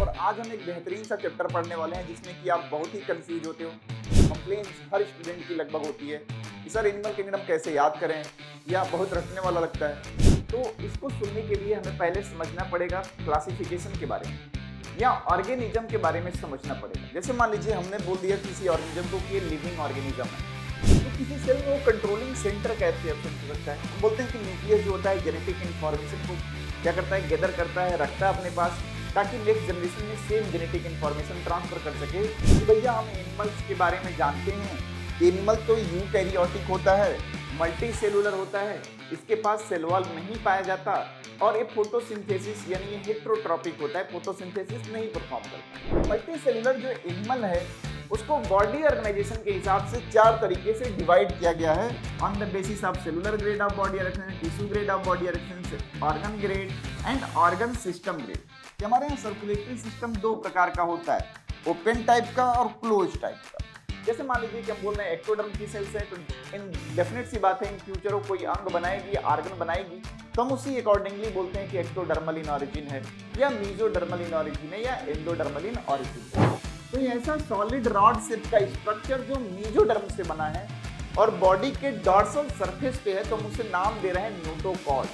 और आज हम एक बेहतरीन सा चैप्टर पढ़ने वाले हैं जिसमें कि आप बहुत ही कंफ्यूज होते हो कंप्लेन हर स्टूडेंट की लगभग होती है कि सर एनिमल किंगडम कैसे याद करें या बहुत रखने वाला लगता है तो इसको सुनने के लिए हमें पहले समझना पड़ेगा क्लासिफिकेशन के बारे में या ऑर्गेनिज्म के बारे में समझना पड़ेगा जैसे मान लीजिए हमने बोल दिया किसी ऑर्गेनिज्म को कि लिविंग ऑर्गेनिज्म है तो किसी सेल को कंट्रोलिंग सेंटर कहते हैं सकता है बोलते हैं कि न्यूक्लियस जो होता है जेनेटिक इन्फॉर्मेशन को क्या करता है गैदर करता है रखता है अपने पास ताकि नेक्स्ट जनरेशन में सेम जेनेटिक इन्फॉर्मेशन ट्रांसफर कर सके तो भैया हम एनिमल्स के बारे में जानते हैं एनिमल तो यू कैरियोटिक होता है मल्टी सेलुलर होता है इसके पास सेलवाल नहीं पाया जाता और ये फोटोसिंथेसिस यानी ये हेट्रोट्रॉपिक होता है फोटोसिंथेसिस नहीं परफॉर्म करता मल्टी सेलुलर जो एनिमल है उसको बॉडी ऑर्गेनाइजेशन के हिसाब से चार तरीके से डिवाइड किया गया है on the basis of cellular grade of body organisation tissue grade of body organisation organ grade and organ system grade कि हमारे यहाँ सर्कुलेटरी सिस्टम दो प्रकार का होता है ओपन टाइप का और क्लोज टाइप का जैसे मान लीजिए कि हम बोल रहे हैं एक्टोडर्म की सेल्स है तो इन डेफिनेट सी बात है इन फ्यूचर को कोई अंग बनाएगी आर्गन बनाएगी तो हम उसी अकॉर्डिंगली बोलते हैं कि एक्टोडर्मल इन ऑरिजिन है या मीजोडर्मल इन ऑरिजिन है या एंडोडर्मल इन ऑरिजिन है तो ये ऐसा सॉलिड रॉड सेप का स्ट्रक्चर जो मीजोडर्म से बना है और बॉडी के डॉर्सल सरफेस पे है तो हम उसे नाम दे रहे हैं न्यूटोकॉड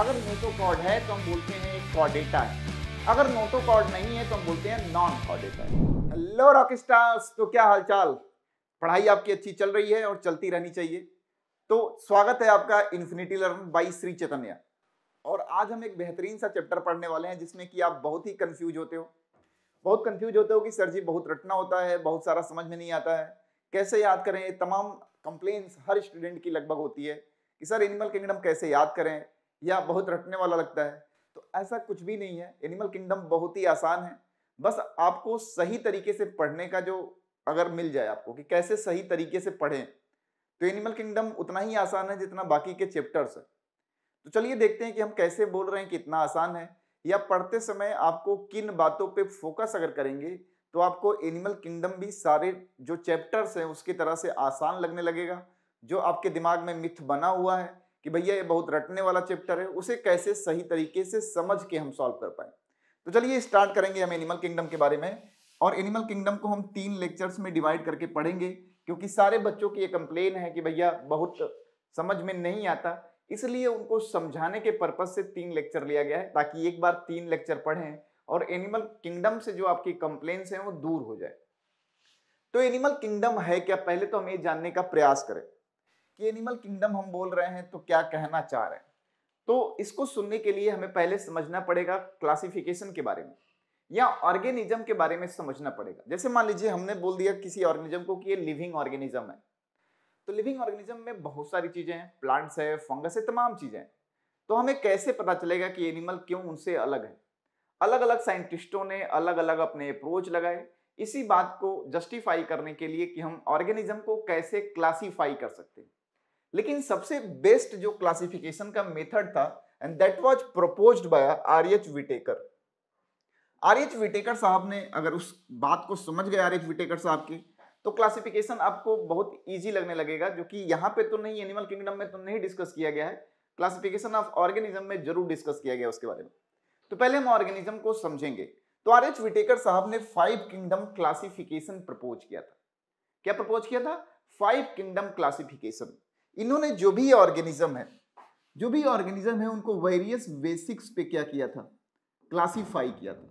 अगर न्यूटोकॉड है तो हम बोलते हैं कॉडेटा है अगर नोटो कॉर्ड नहीं है तो हम बोलते हैं नॉन कॉर्डेटर हेलो रॉक तो क्या हालचाल पढ़ाई आपकी अच्छी चल रही है और चलती रहनी चाहिए तो स्वागत है आपका infinity learn by Shri Chaitanya और आज हम एक बेहतरीन सा चैप्टर पढ़ने वाले हैं जिसमें कि आप बहुत ही कंफ्यूज होते हो बहुत कन्फ्यूज होते हो कि सर जी बहुत रटना होता है बहुत सारा समझ में नहीं आता है कैसे याद करें तमाम कंप्लेन हर स्टूडेंट की लगभग होती है कि सर एनिमल किंगडम कैसे याद करें या बहुत रटने वाला लगता है ऐसा कुछ भी नहीं है एनिमल किंगडम बहुत ही आसान है बस आपको सही तरीके से पढ़ने का जो अगर मिल जाए आपको कि कैसे सही तरीके से पढ़ें तो एनिमल किंगडम उतना ही आसान है जितना बाकी के चैप्टर्स है तो चलिए देखते हैं कि हम कैसे बोल रहे हैं कि इतना आसान है या पढ़ते समय आपको किन बातों पे फोकस अगर करेंगे तो आपको एनिमल किंगडम भी सारे जो चैप्टर्स हैं उसकी तरह से आसान लगने लगेगा जो आपके दिमाग में मिथ बना हुआ है कि भैया ये बहुत रटने वाला चैप्टर है उसे कैसे सही तरीके से समझ के हम सॉल्व कर पाए तो चलिए स्टार्ट करेंगे हम एनिमल किंगडम के बारे में और एनिमल किंगडम को हम तीन लेक्चर्स में डिवाइड करके पढ़ेंगे क्योंकि सारे बच्चों की ये कंप्लेन है कि भैया बहुत समझ में नहीं आता इसलिए उनको समझाने के पर्पज से तीन लेक्चर लिया गया है ताकि एक बार तीन लेक्चर पढ़ें और एनिमल किंगडम से जो आपकी कंप्लेन्स हैं वो दूर हो जाए तो एनिमल किंगडम है क्या पहले तो हम ये जानने का प्रयास करें कि एनिमल किंगडम हम बोल रहे हैं तो क्या कहना चाह रहे हैं तो इसको सुनने के लिए हमें पहले समझना पड़ेगा क्लासिफिकेशन के बारे में या ऑर्गेनिज्म के बारे में समझना पड़ेगा जैसे मान लीजिए हमने बोल दिया किसी ऑर्गेनिज्म को कि ये लिविंग ऑर्गेनिज्म है तो लिविंग ऑर्गेनिज्म में बहुत सारी चीज़ें हैं प्लांट्स है फंगस है तमाम चीज़ें हैं तो हमें कैसे पता चलेगा कि एनिमल क्यों उनसे अलग है अलग अलग साइंटिस्टों ने अलग अलग अपने अप्रोच लगाए इसी बात को जस्टिफाई करने के लिए कि हम ऑर्गेनिज्म को कैसे क्लासीफाई कर सकते हैं लेकिन सबसे बेस्ट जो क्लासिफिकेशन का मेथड था and that was proposed by R H Whittaker R H Whittaker साहब ने अगर उस बात को समझ गए आर एच विटेकर साहब की तो क्लासिफिकेशन आपको बहुत इजी लगने लगेगा जो कि यहाँ पे तो नहीं एनिमल किंगडम में तो नहीं डिस्कस किया गया है क्लासिफिकेशन ऑफ ऑर्गेनिज्म में जरूर डिस्कस किया गया उसके बारे में तो पहले हम ऑर्गेनिज्म को समझेंगे तो आर एच विटेकर साहब ने फाइव किंगडम क्लासिफिकेशन प्रपोज किया था क्या प्रपोज किया था फाइव किंगडम क्लासिफिकेशन इन्होंने जो भी ऑर्गेनिज्म है जो भी ऑर्गेनिज्म है उनको वेरियस बेसिक्स पे क्या किया था क्लासिफाई किया था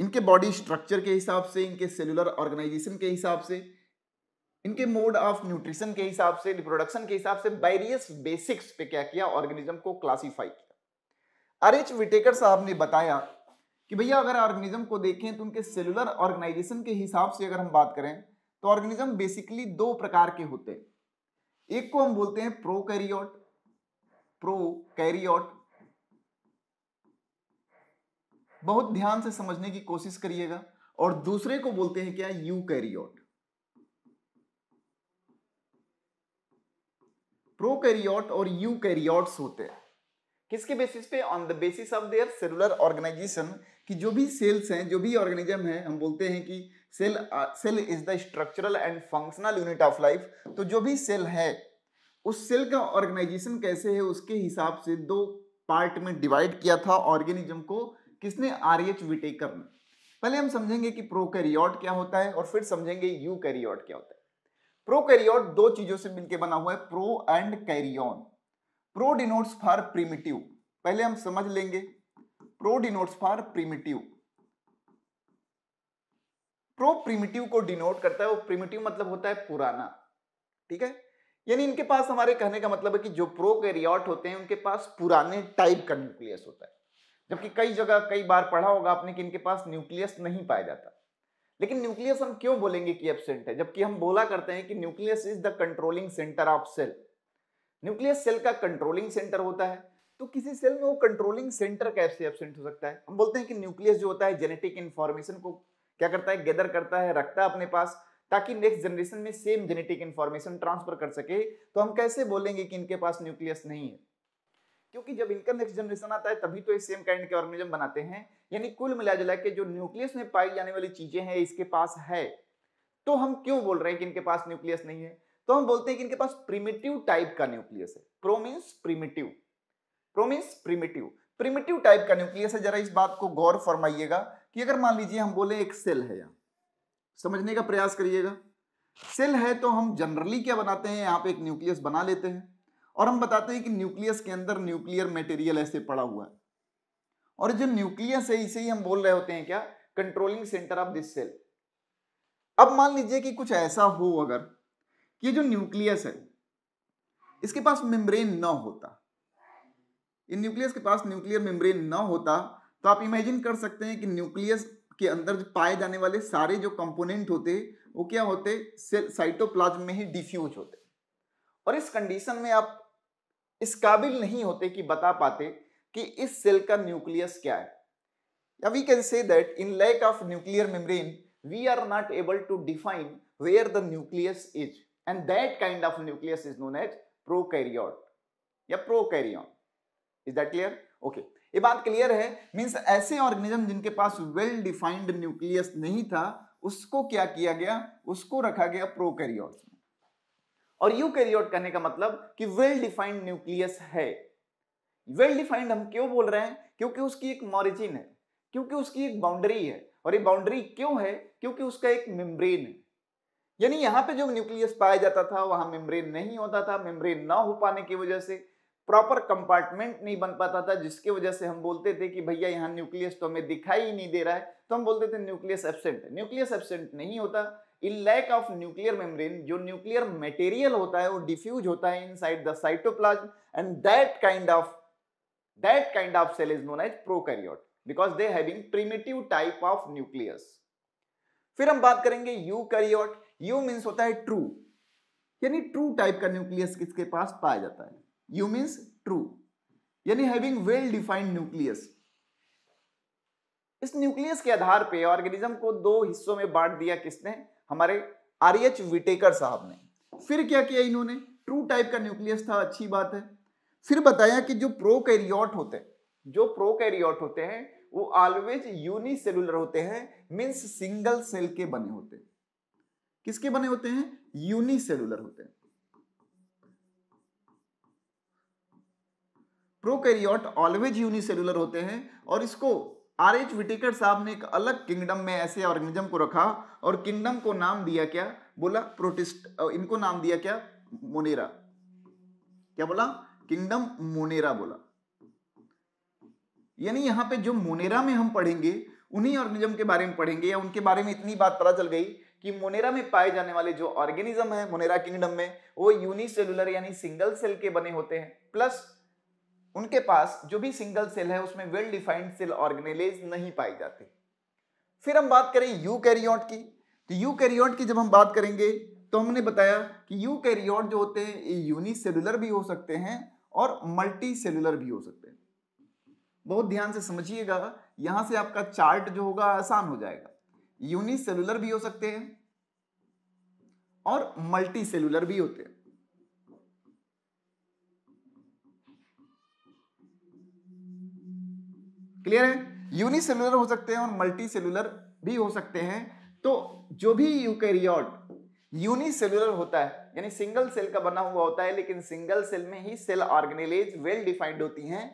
इनके बॉडी स्ट्रक्चर के हिसाब से इनके सेलुलर ऑर्गेनाइजेशन के हिसाब से इनके मोड ऑफ न्यूट्रिशन के हिसाब से रिप्रोडक्शन के हिसाब से वेरियस बेसिक्स पे क्या किया ऑर्गेनिज्म को क्लासीफाई किया आर एच विटेकर साहब ने बताया कि भैया अगर ऑर्गेनिज्म को देखें तो उनके सेलुलर ऑर्गेनाइजेशन के हिसाब से अगर हम बात करें तो ऑर्गेनिज्म बेसिकली दो प्रकार के होते हैं एक को हम बोलते हैं प्रोकैरियोट प्रोकैरियोट बहुत ध्यान से समझने की कोशिश करिएगा और दूसरे को बोलते हैं क्या यूकैरियोट प्रोकैरियोट और यूकैरियोट्स होते हैं किसके बेसिस पे on the basis of their cellular organisation कि जो भी सेल्स हैं जो भी ऑर्गेनिज्म है हम बोलते हैं कि cell cell is the structural and functional unit of life तो जो भी सेल है उस सेल का ऑर्गेनाइजेशन कैसे है उसके हिसाब से दो पार्ट में डिवाइड किया था ऑर्गेनिज्म को किसने आर एच विटेकर ने पहले हम समझेंगे कि प्रोकैरियोट क्या होता है और फिर समझेंगे यू कैरियोट क्या होता है प्रोकैरियोट दो चीजों से मिलकर बना हुआ है pro and karyon pro denotes for primitive पहले हम समझ लेंगे pro denotes for primitive pro primitive को डिनोट करता है वो प्रिमिटिव मतलब होता है पुराना ठीक है यानी इनके पास हमारे कहने का मतलब है कि जो प्रो कैरियॉट होते हैं उनके पास पुराने टाइप का न्यूक्लियस होता है जबकि कई जगह कई बार पढ़ा होगा आपने कि इनके पास न्यूक्लियस नहीं पाया जाता लेकिन न्यूक्लियस हम क्यों बोलेंगे कि एबसेंट है जबकि हम बोला करते हैं कि nucleus is the controlling centre of cell nucleus cell का कंट्रोलिंग सेंटर होता है तो किसी सेल में वो कंट्रोलिंग सेंटर कैसे एबसेंट हो सकता है हम बोलते हैं कि न्यूक्लियस जो होता है जेनेटिक इंफॉर्मेशन को क्या करता है गेदर करता है रखता है अपने पास ताकि नेक्स्ट जनरेशन में सेम जेनेटिक इंफॉर्मेशन ट्रांसफर कर सके तो हम कैसे बोलेंगे कि इनके पास न्यूक्लियस नहीं है क्योंकि जब इनका नेक्स्ट जनरेशन आता है तभी तो ये सेम काइंड के ऑर्गेनिज्म बनाते हैं यानी कुल मिला जुला के जो न्यूक्लियस में पाई जाने वाली चीजें हैं इसके पास है तो हम क्यों बोल रहे हैं कि इनके पास न्यूक्लियस नहीं है तो हम बोलते हैं कि इनके पास प्रिमिटिव टाइप का न्यूक्लियस है pro means primitive pro means primitive primitive type का न्यूक्लियस है जरा इस बात को गौर फरमाइएगा कि अगर मान लीजिए हम बोले एक सेल है यहाँ समझने का प्रयास करिएगा सेल है तो हम जनरली क्या बनाते हैं यहाँ पे एक न्यूक्लियस बना लेते हैं और हम बताते हैं कि न्यूक्लियस के अंदर न्यूक्लियर मटेरियल ऐसे पड़ा हुआ है और जो न्यूक्लियस है इसे ही हम बोल रहे होते हैं क्या controlling centre of this cell अब मान लीजिए कि कुछ ऐसा हो अगर कि जो न्यूक्लियस है इसके पास मेम्ब्रेन न होता इन न्यूक्लियस के पास न्यूक्लियर मेम्ब्रेन न होता तो आप इमेजिन कर सकते हैं कि न्यूक्लियस के अंदर पाए जाने वाले सारे जो कंपोनेंट होते वो क्या होते साइटोप्लाज्म में ही डिफ्यूज होते और इस कंडीशन में आप इस काबिल नहीं होते कि बता पाते कि इस सेल का न्यूक्लियस क्या है या we can say that in lack of nuclear membrane we are not able to define where the nucleus is and that kind of nucleus is known as prokaryote yeah prokaryon is that clear okay ये बात clear है means ऐसे organism जिनके पास well defined nucleus नहीं था उसको क्या किया गया उसको रखा गया प्रोकैरियोट में और यूकैरियोट कहने का मतलब कि वेल डिफाइंड न्यूक्लियस है वेल डिफाइंड हम क्यों बोल रहे हैं क्योंकि उसकी एक मॉरिजिन है क्योंकि उसकी एक बाउंड्री है और ये बाउंड्री क्यों है क्योंकि उसका एक मेम्ब्रेन है यानी यहां पे जो न्यूक्लियस पाया जाता था वहां मेम्ब्रेन नहीं होता था मेम्ब्रेन ना हो पाने की वजह से प्रॉपर कंपार्टमेंट नहीं बन पाता था जिसकी वजह से हम बोलते थे कि भैया यहाँ न्यूक्लियस तो हमें दिखाई ही नहीं दे रहा है तो हम बोलते थे न्यूक्लियस एबसेंट न्यूक्लियस एबसेंट नहीं होता in lack of nuclear membrane जो न्यूक्लियर मटेरियल होता है वो डिफ्यूज होता है inside the cytoplasm and that kind of that kind of cell is known as prokaryote because they having primitive type of nucleus फिर हम बात करेंगे यू यूकैरियोट यू मीन्स होता है ट्रू यानी ट्रू टाइप का न्यूक्लियस किसके पास पाया जाता है यू मीन्स ट्रू यानी हैविंग वेल डिफाइंड न्यूक्लियस इस न्यूक्लियस के आधार पे ऑर्गेनिज्म को दो हिस्सों में बांट दिया किसने हमारे आर एच विटेकर साहब ने फिर क्या किया इन्होंने ट्रू टाइप का न्यूक्लियस था अच्छी बात है फिर बताया कि जो प्रोकैरियोट होते हैं जो प्रोकैरियोट होते हैं वो ऑलवेज यूनिसेलुलर होते हैं मींस सिंगल सेल के बने होते हैं किसके बने होते हैं यूनिसेलुलर होते हैं प्रोकैरियोट ऑलवेज यूनिसेलुलर होते हैं और इसको आर एच विटेकर साहब ने एक अलग किंगडम में ऐसे ऑर्गेनिज्म को रखा और किंगडम को नाम दिया क्या बोला प्रोटिस्ट इनको नाम दिया क्या मोनेरा क्या बोला किंगडम मोनेरा बोला यानी यहां पे जो मोनेरा में हम पढ़ेंगे उन्हीं ऑर्गेनिज्म के बारे में पढ़ेंगे या उनके बारे में इतनी बात पता चल गई कि मोनेरा में पाए जाने वाले जो ऑर्गेनिज्म है मोनेरा किंगडम में वो यूनिसेलुलर यानी सिंगल सेल के बने होते हैं प्लस उनके पास जो भी सिंगल सेल है उसमें वेल डिफाइंड सेल ऑर्गेनेलेज नहीं पाए जाते फिर हम बात करें यू कैरियोट की तो यू कैरियोट की जब हम बात करेंगे तो हमने बताया कि यू कैरियोट जो होते हैं ये यूनिसेलुलर भी हो सकते हैं और मल्टी सेलुलर भी हो सकते हैं बहुत ध्यान से समझिएगा यहां से आपका चार्ट जो होगा आसान हो जाएगा यूनिसेलुलर भी हो सकते हैं और मल्टी सेलुलर भी होते हैं क्लियर है यूनिसेलुलर हो सकते हैं और मल्टी सेलुलर भी हो सकते हैं तो जो भी यूकेरियोट यूनिसेलुलर होता है यानी सिंगल सेल का बना हुआ होता है लेकिन सिंगल सेल में ही सेल ऑर्गेनेलेज वेल डिफाइंड होती हैं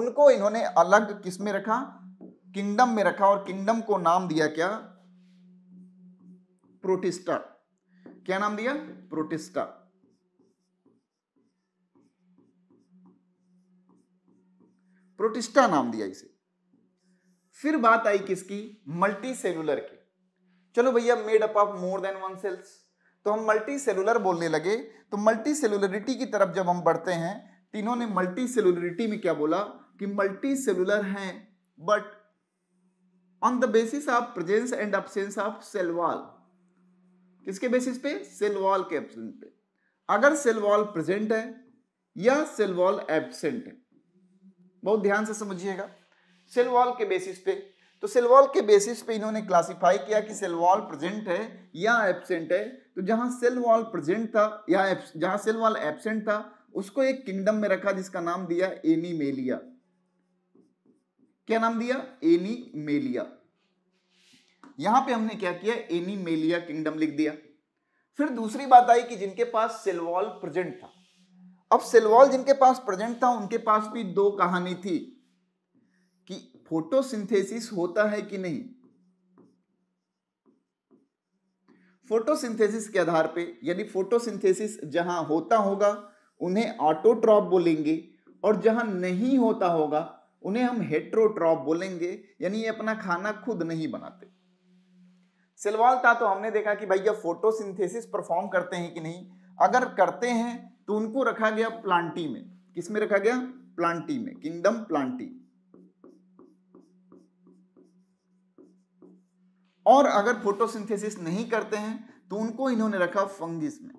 उनको इन्होंने अलग किस में रखा किंगडम में रखा और किंगडम को नाम दिया क्या प्रोटिस्टा क्या नाम दिया प्रोटिस्टा प्रोटिस्टा नाम दिया इसे फिर बात आई किसकी मल्टी सेलुलर की चलो भैया made up of more than one cells तो हम मल्टी सेलुलर बोलने लगे तो मल्टी सेलुलरिटी की तरफ जब हम बढ़ते हैं तीनों ने मल्टी सेलुलरिटी में क्या बोला कि मल्टी सेलुलर हैं but on the basis of presence and absence of cell wall किसके बेसिस पे सेलवाल के एबसेंट पे अगर सेलवाल प्रेजेंट है या सेलवाल एबसेंट एब्सेंट है बहुत ध्यान से समझिएगा सेल वॉल के बेसिस पे तो सेल वॉल के बेसिस पे इन्होंने क्लासिफाई किया कि सेल वॉल प्रेजेंट है या एब्सेंट है तो जहां सेल वॉल प्रेजेंट था या जहां सेल वॉल एब्सेंट था उसको एक किंगडम में रखा जिसका नाम दिया एनीमेलिया क्या नाम दिया एनीमेलिया यहां पे हमने क्या किया एनीमेलिया किंगडम लिख दिया फिर दूसरी बात आई कि जिनके पास सेलवॉल प्रेजेंट था अब सेलवॉल जिनके पास प्रेजेंट था उनके पास भी दो कहानी थी फोटोसिंथेसिस होता है कि नहीं फोटोसिंथेसिस के आधार पे यानी फोटोसिंथेसिस जहां होता होगा उन्हें ऑटोट्रॉप बोलेंगे और जहां नहीं होता होगा उन्हें हम हेट्रोट्रॉप बोलेंगे यानी ये अपना खाना खुद नहीं बनाते सिलवाल था तो हमने देखा कि भाई फोटोसिंथेसिस परफॉर्म करते हैं कि नहीं अगर करते हैं तो उनको रखा गया प्लांटी में किसमें रखा गया प्लांटी में किंगडम प्लांटी और अगर फोटोसिंथेसिस नहीं करते हैं तो उनको इन्होंने रखा फंगिस में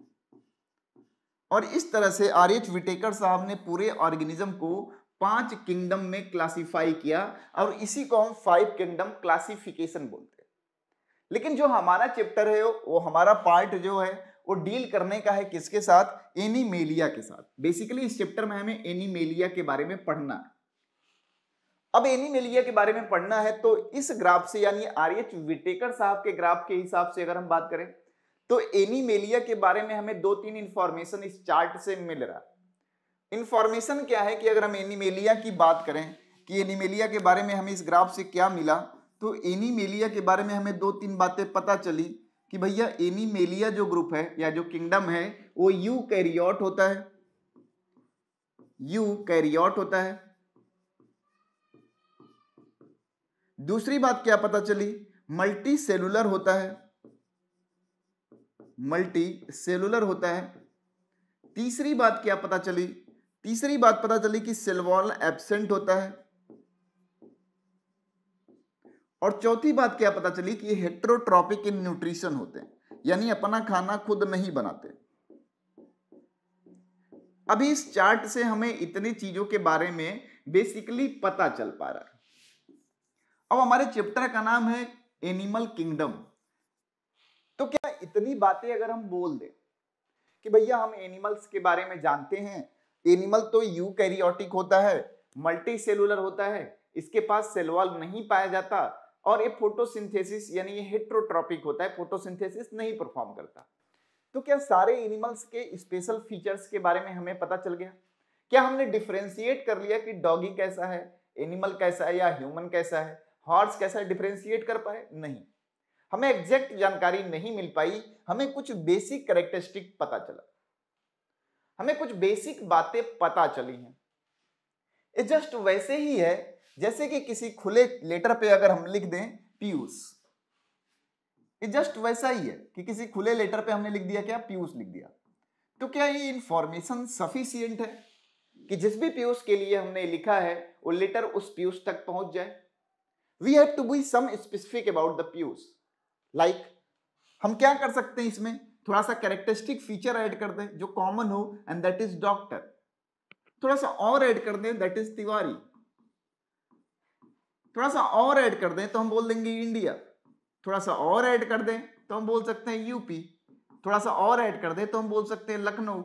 और इस तरह से आर एच विटेकर साहब ने पूरे ऑर्गेनिज्म को पांच किंगडम में क्लासिफाई किया और इसी को हम फाइव किंगडम क्लासिफिकेशन बोलते हैं लेकिन जो हमारा चैप्टर है वो हमारा पार्ट जो है वो डील करने का है किसके साथ एनीमेलिया के साथ बेसिकली इस चैप्टर में हमें एनीमेलिया के बारे में पढ़ना है अब एनी मेलिया के बारे में पढ़ना है तो इस ग्राफ से यानी आर एच विटेकर साहब के ग्राफ के हिसाब से अगर हम बात करें तो एनी मेलिया के बारे में हमें दो तीन इंफॉर्मेशन इस चार्ट से मिल रहा इंफॉर्मेशन क्या है कि अगर हम एनीमेलिया की बात करें कि एनीमेलिया के बारे में हमें इस ग्राफ से क्या मिला तो एनीमेलिया के बारे में हमें दो तीन बातें पता चली कि भैया एनीमेलिया जो ग्रुप है या जो किंगडम है वो यू कैरियोट होता है यू कैरियोट होता है दूसरी बात क्या पता चली मल्टी सेलुलर होता है मल्टी सेलुलर होता है तीसरी बात क्या पता चली तीसरी बात पता चली कि सेलवॉल एब्सेंट होता है और चौथी बात क्या पता चली कि हेट्रोट्रॉपिक इन न्यूट्रिशन होते हैं यानी अपना खाना खुद नहीं बनाते अभी इस चार्ट से हमें इतनी चीजों के बारे में बेसिकली पता चल पा रहा है अब हमारे चैप्टर का नाम है एनिमल किंगडम तो क्या इतनी बातें अगर हम बोल दें कि भैया हम एनिमल्स के बारे में जानते हैं एनिमल तो यू कैरियोटिक होता है मल्टी सेलुलर होता है इसके पास सेलवाल नहीं पाया जाता और ये फोटोसिंथेसिस यानी ये हेट्रोट्रॉपिक होता है फोटोसिंथेसिस नहीं परफॉर्म करता तो क्या सारे एनिमल्स के स्पेशल फीचर्स के बारे में हमें पता चल गया क्या हमने डिफ्रेंशिएट कर लिया कि डॉगी कैसा है एनिमल कैसा है या ह्यूमन कैसा है हॉर्स कैसा डिफ्रेंशिएट कर पाए नहीं हमें एग्जैक्ट जानकारी नहीं मिल पाई हमें कुछ बेसिक करेक्टरिस्टिक पता चला हमें कुछ बेसिक बातें पता चली हैं ये जस्ट वैसे ही है जैसे कि किसी खुले लेटर पे अगर हम लिख दें पीयूष ये जस्ट वैसा ही है कि किसी खुले लेटर पे हमने लिख दिया क्या पीयूष लिख दिया तो क्या ये इंफॉर्मेशन सफिशियंट है कि जिस भी पीयूष के लिए हमने लिखा है वो लेटर उस पीयूष तक पहुंच जाए we have to be some specific about the प्यूज लाइक हम क्या कर सकते हैं इसमें थोड़ा सा कैरेक्टरिस्टिक फीचर ऐड कर दें जो कॉमन हो एंड दैट इज डॉक्टर थोड़ा सा और ऐड कर दें दैट इज तिवारी थोड़ा सा और ऐड कर दें तो हम बोल देंगे इंडिया थोड़ा सा और ऐड कर दें तो हम बोल सकते हैं यूपी थोड़ा सा और ऐड कर दें तो हम बोल सकते हैं लखनऊ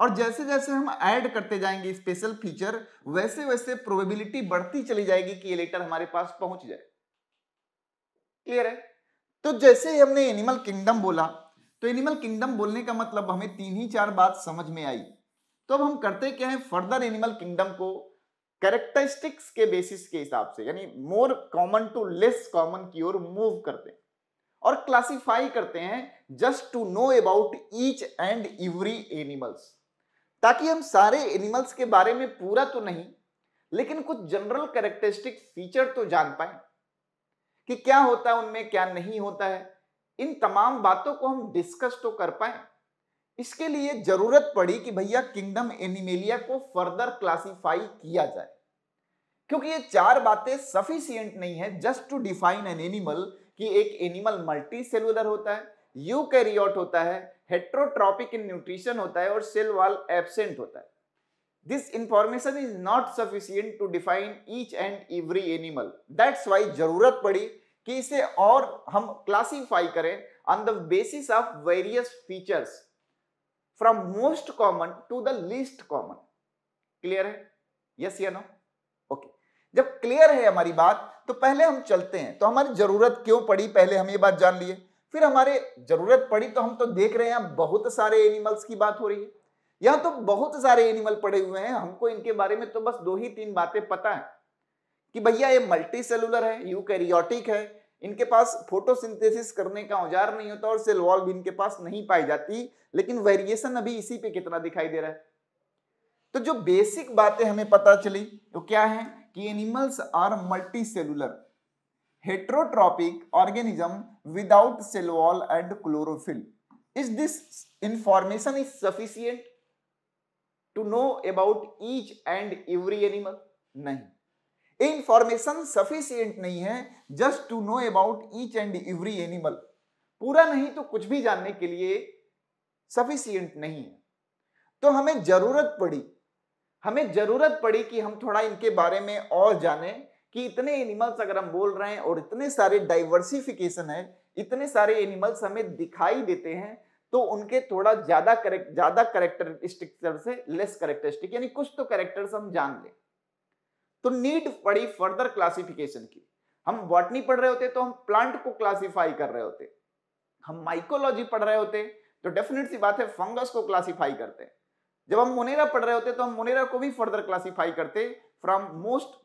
और जैसे जैसे हम ऐड करते जाएंगे स्पेशल फीचर वैसे वैसे प्रोबेबिलिटी बढ़ती चली जाएगी कि ये लेटर हमारे पास पहुंच जाए क्लियर है तो जैसे ही हमने एनिमल किंगडम बोला तो एनिमल किंगडम बोलने का मतलब हमें तीन ही चार बात समझ में आई तो अब हम करते क्या है फर्दर एनिमल किंगडम को कैरेक्टरिस्टिक्स के बेसिस के हिसाब से यानी more common to less common की ओर मूव करते हैं और क्लासिफाई करते हैं just to know about each and every animals ताकि हम सारे एनिमल्स के बारे में पूरा तो नहीं लेकिन कुछ जनरल करेक्टरिस्टिक फीचर तो जान पाए कि क्या होता है उनमें क्या नहीं होता है इन तमाम बातों को हम डिस्कस तो कर पाए इसके लिए जरूरत पड़ी कि भैया किंगडम एनिमेलिया को फर्दर क्लासिफाई किया जाए क्योंकि ये चार बातें सफिशियंट नहीं है just to define an animal कि एक एनिमल मल्टी सेलुलर होता है यू होता है हेट्रोट्रॉपिक इन न्यूट्रिशन होता है और सेल वॉल एबसेंट होता है this information is not sufficient to define each and every animal that's why जरूरत पड़ी कि इसे और हम क्लासीफाई करें on the basis of various features from most common to the least common clear है यस या नो ओके जब क्लियर है हमारी बात तो पहले हम चलते हैं तो हमारी जरूरत क्यों पड़ी पहले हम ये बात जान लिए फिर हमारे जरूरत पड़ी तो हम तो देख रहे हैं बहुत सारे एनिमल्स की बात हो रही है यहां तो बहुत सारे एनिमल पड़े हुए हैं हमको इनके बारे में तो बस दो ही तीन बातें पता है कि भैया ये मल्टी सेलुलर है यूकैरियोटिक है इनके पास फोटोसिंथेसिस करने का औजार नहीं होता और सेल वॉल भी इनके पास नहीं पाई जाती लेकिन वेरिएशन अभी इसी पे कितना दिखाई दे रहा है तो जो बेसिक बातें हमें पता चली वो तो क्या है कि animals are multi cellular heterotrophic organism without cell wall and chlorophyll. Is this information is sufficient to know about each and every animal? नहीं इंफॉर्मेशन सफिशियंट नहीं है just to know about each and every animal पूरा नहीं तो कुछ भी जानने के लिए सफिशियंट नहीं है तो हमें जरूरत पड़ी हमें जरूरत पड़ी कि हम थोड़ा इनके बारे में और जानें कि इतने एनिमल्स अगर हम बोल रहे हैं और इतने सारे डाइवर्सिफिकेशन है इतने सारे एनिमल्स हमें दिखाई देते हैं तो उनके थोड़ा ज्यादा करेक्ट ज्यादा करेक्टरिस्टिक से लेस करेक्टरिस्टिक यानी कुछ तो करेक्टर्स हम जान लें तो नीड पड़ी फर्दर क्लासिफिकेशन की हम बॉटनी पढ़ रहे होते तो हम प्लांट को क्लासिफाई कर रहे होते हम माइकोलॉजी पढ़ रहे होते तो डेफिनेट सी बात है फंगस को क्लासिफाई करते जब हम मोनेरा पढ़ रहे होते तो हम मोनेरा को भी फर्दर क्लासिफाई करते from most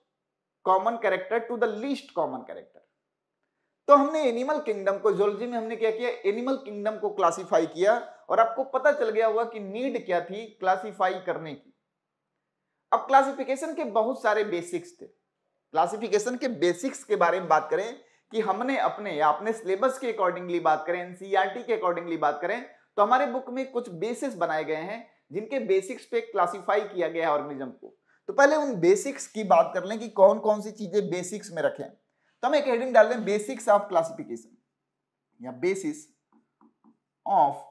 common character to the least common character तो हमने एनिमल किंगडम को जोलॉजी में हमने क्या किया एनिमल किंगडम को क्लासिफाई किया और आपको पता चल गया होगा कि नीड क्या थी क्लासिफाई करने की अब क्लासिफिकेशन के बहुत सारे बेसिक्स थे क्लासिफिकेशन के बेसिक्स के बारे में बात करें कि हमने अपने या अपने सिलेबस के अकॉर्डिंगली बात करें एनसीईआरटी के अकॉर्डिंगली बात करें तो हमारे बुक में कुछ बेसिस बनाए गए हैं जिनके बेसिक्स पे क्लासिफाई किया गया है ऑर्गेनिज्म को तो पहले उन बेसिक्स की बात कर लें कि कौन कौन सी चीजें बेसिक्स में रखें तो हम एक हेडिंग डाल दें बेसिक्स ऑफ क्लासिफिकेशन या basis of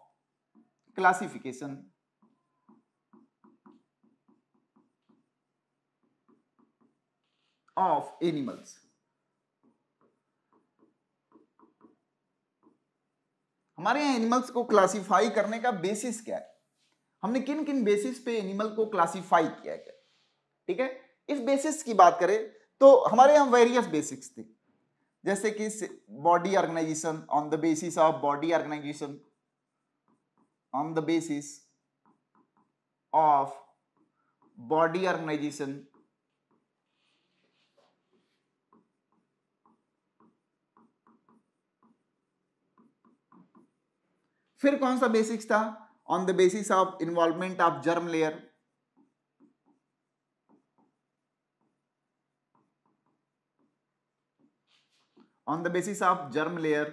classification of animals हमारे यहां एनिमल्स को क्लासिफाई करने का बेसिस क्या है हमने किन किन बेसिस पे एनिमल को क्लासिफाई किया है ठीक है इस बेसिस की बात करें तो हमारे यहाँ वेरियस बेसिक्स थे जैसे कि body organisation on the basis of body organisation on the basis of body organisation फिर कौन सा बेसिक्स था on the basis of involvement of germ layer on the basis of germ layer,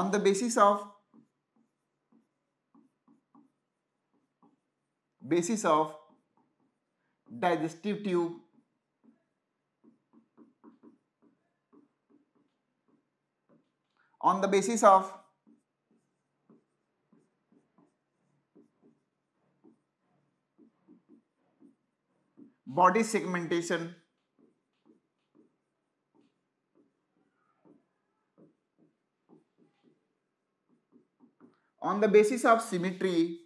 on the basis of basis of digestive tube on the basis of body segmentation on the basis of symmetry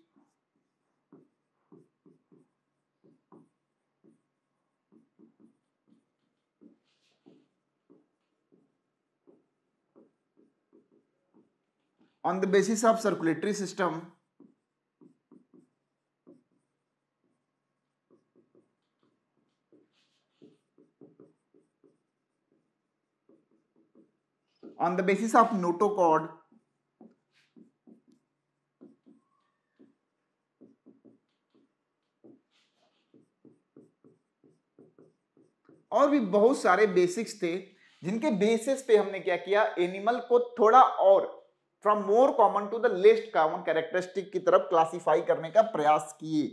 on the basis of circulatory system on the basis of notochord और भी बहुत सारे basics थे जिनके basis पे हमने क्या किया एनिमल को थोड़ा और from more common to the least common characteristic की तरफ क्लासीफाई करने का प्रयास किए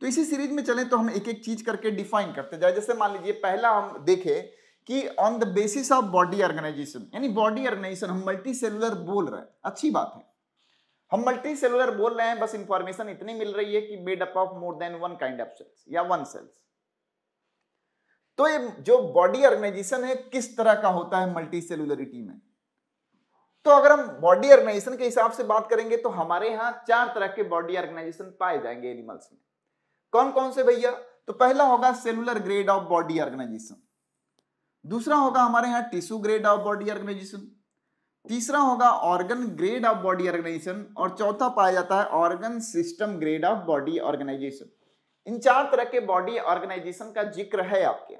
तो इसी सीरीज में चलें तो हम एक एक चीज करके डिफाइन करते जाए जैसे मान लीजिए पहला हम देखें कि on the basis of body organisation यानी बॉडी ऑर्गेनाइजेशन हम मल्टी सेलुलर बोल रहे हैं अच्छी बात है हम मल्टी सेलुलर बोल रहे हैं बस इंफॉर्मेशन इतनी मिल रही है कि made up of more than one kind of cells या वन सेल्स तो ये जो बॉडी ऑर्गेनाइजेशन है किस तरह का होता है मल्टी सेलुलरिटी में तो अगर हम बॉडी ऑर्गेनाइजेशन के हिसाब से बात करेंगे तो हमारे यहाँ चार तरह के बॉडी ऑर्गेनाइजेशन पाए जाएंगे एनिमल्स में कौन कौन से भैया तो पहला होगा cellular grade of body organisation दूसरा होगा हमारे यहाँ tissue grade of body organisation तीसरा होगा organ grade of body organisation और चौथा पाया जाता है organ system grade of body organisation इन चार तरह के बॉडी ऑर्गेनाइजेशन का जिक्र है आपके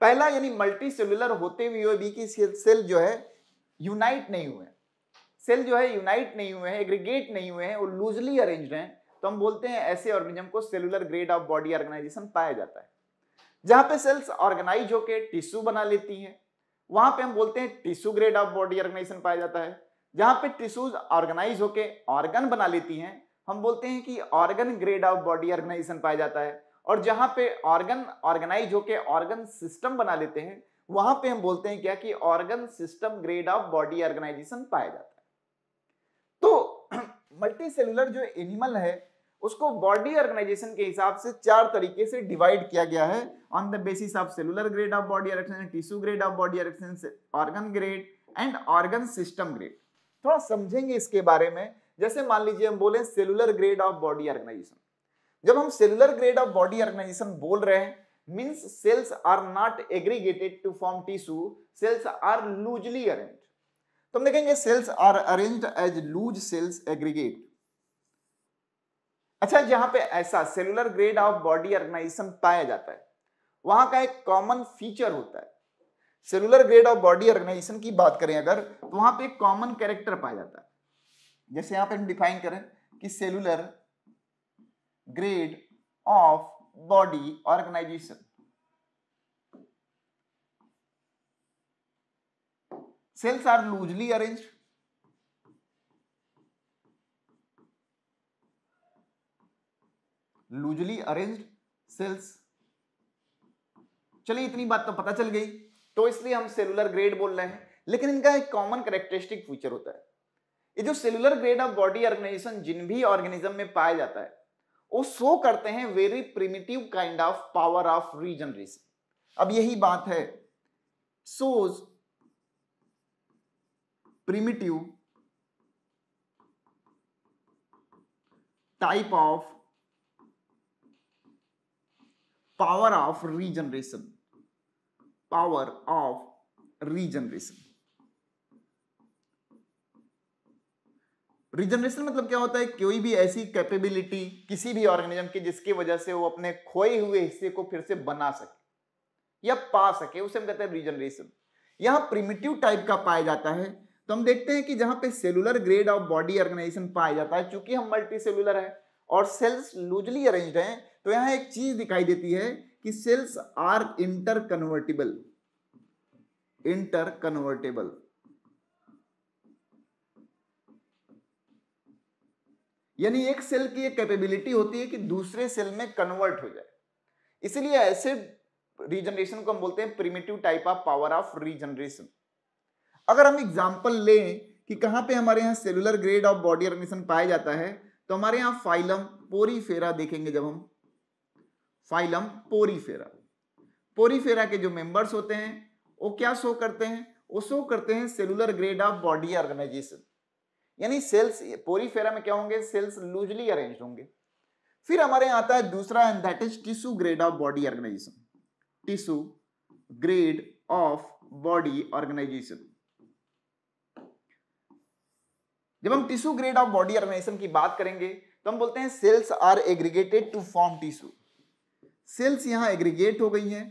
पहला यानी मल्टी सेलुलर होते हुए भी कि सेल जो है यूनाइट नहीं हुए सेल जो है यूनाइट नहीं हुए हैं एग्रीगेट नहीं हुए हैं वो लूजली अरेंज हैं तो हम बोलते हैं ऐसे ऑर्गेनिज्म को cellular grade of body organisation पाया जाता है जहां पे सेल्स ऑर्गेनाइज होकर टिश्यू बना लेती हैं वहां पे हम बोलते हैं tissue grade of body organisation पाया जाता है जहां पे टिश्यूज ऑर्गेनाइज होकर ऑर्गन बना लेती हैं हम बोलते हैं कि organ grade of body organisation पाया जाता है और जहां पे ऑर्गन ऑर्गेनाइज होके ऑर्गन सिस्टम बना लेते हैं वहां पे हम बोलते हैं क्या कि organ system grade of body organisation पाया जाता है तो मल्टी सेलुलर जो एनिमल है उसको बॉडी ऑर्गेनाइजेशन के हिसाब से चार तरीके से डिवाइड किया गया है on the basis of cellular grade of body organisation tissue grade of body organisation organ grade and organ system grade थोड़ा समझेंगे इसके बारे में जैसे मान लीजिए हम बोले cellular grade of body organisation जब हम cellular grade of body organisation बोल रहे हैं means cells are not aggregated to form tissue cells are loosely arrange तो हम देखेंगे cells are arranged as loose cells aggregate अच्छा जहां पे ऐसा cellular grade of body organisation पाया जाता है वहां का एक कॉमन फीचर होता है cellular grade of body organisation की बात करें अगर तो वहां पे एक कॉमन कैरेक्टर पाया जाता है जैसे यहां पे हम डिफाइन करें कि cellular grade of body organisation cells are loosely arrange loosely arranged cells चलिए इतनी बात तो पता चल गई तो इसलिए हम सेलुलर ग्रेड बोल रहे हैं लेकिन इनका एक कॉमन करेक्टरिस्टिक फीचर होता है ये जो cellular grade of body organisation जिन भी ऑर्गेनिज्म में पाया जाता है वो शो करते हैं very primitive kind of power of regeneration अब यही बात है सोज primitive type of power of regeneration power of regeneration regeneration मतलब क्या होता है कोई भी ऐसी कैपेबिलिटी किसी भी ऑर्गेनिज्म की जिसकी वजह से वो अपने खोए हुए हिस्से को फिर से बना सके या पा सके उसे हम कहते हैं रिजनरेशन यहाँ प्रिमिटिव टाइप का पाया जाता है तो हम देखते हैं कि जहाँ पे cellular grade of body organisation पाया जाता है चूंकि हम मल्टी सेलुलर है और सेल्स लूजली अरेंज हैं तो यहाँ एक चीज दिखाई देती है कि सेल्स आर इंटर कन्वर्टेबल यानी एक सेल की एक कैपेबिलिटी होती है कि दूसरे सेल में कन्वर्ट हो जाए इसलिए ऐसे रीजनरेशन को हम बोलते हैं primitive type of power of regeneration अगर हम एग्जाम्पल लें कि कहाँ पे हमारे यहाँ cellular grade of body organisation पाया जाता है तो हमारे यहाँ फाइलम पोरीफेरा देखेंगे जब हम फाइलम पोरी पोरीफेरा पोरीफेरा के जो मेंबर्स होते हैं वो क्या शो करते हैं वो शो करते हैं cellular grade of body organisation यानी सेल्स पोरीफेरा में क्या होंगे सेल्स लूजली अरेंज होंगे फिर हमारे यहां आता है दूसरा and that is tissue grade of body organisation tissue grade of body organisation जब हम tissue grade of body organisation की बात करेंगे तो हम बोलते हैं cells are aggregated to form tissue cells यहां एग्रीगेट हो गई हैं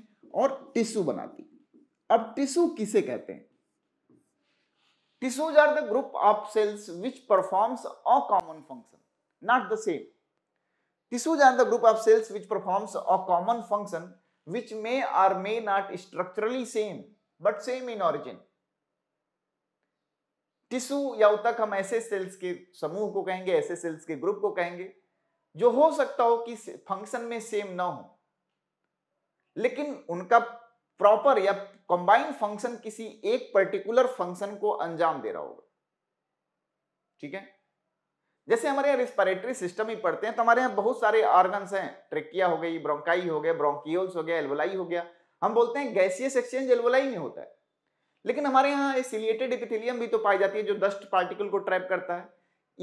और टिश्यू बनाती अब टिश्यू किसे कहते हैं Tissues are the group of cells which performs a common function, not the same. Tissues are the group of cells which performs a common function which may or may not structurally same but same in origin. Tissue या उतक हम ऐसे sales के समूह को कहेंगे ऐसे sales के ग्रुप को कहेंगे जो हो सकता हो कि फंक्शन में सेम ना हो लेकिन उनका प्रॉपर या कंबाइन फंक्शन किसी एक पर्टिकुलर फंक्शन को अंजाम दे रहा होगा ठीक है जैसे हमारे यहाँ रिस्पायरेटरी सिस्टम ही पढ़ते हैं तो हमारे यहाँ बहुत सारे ऑर्गन्स हैं ट्रेकिया हो गई ब्रोंकाई हो गए ब्रोंकियोल्स हो गया एल्वोलाई हो गया हम बोलते हैं गैसियस एक्सचेंज एल्वोलाई में होता है लेकिन हमारे यहाँ सिलिएटेड इपिथिलियम भी तो पाई जाती है जो डस्ट पार्टिकल को ट्रैप करता है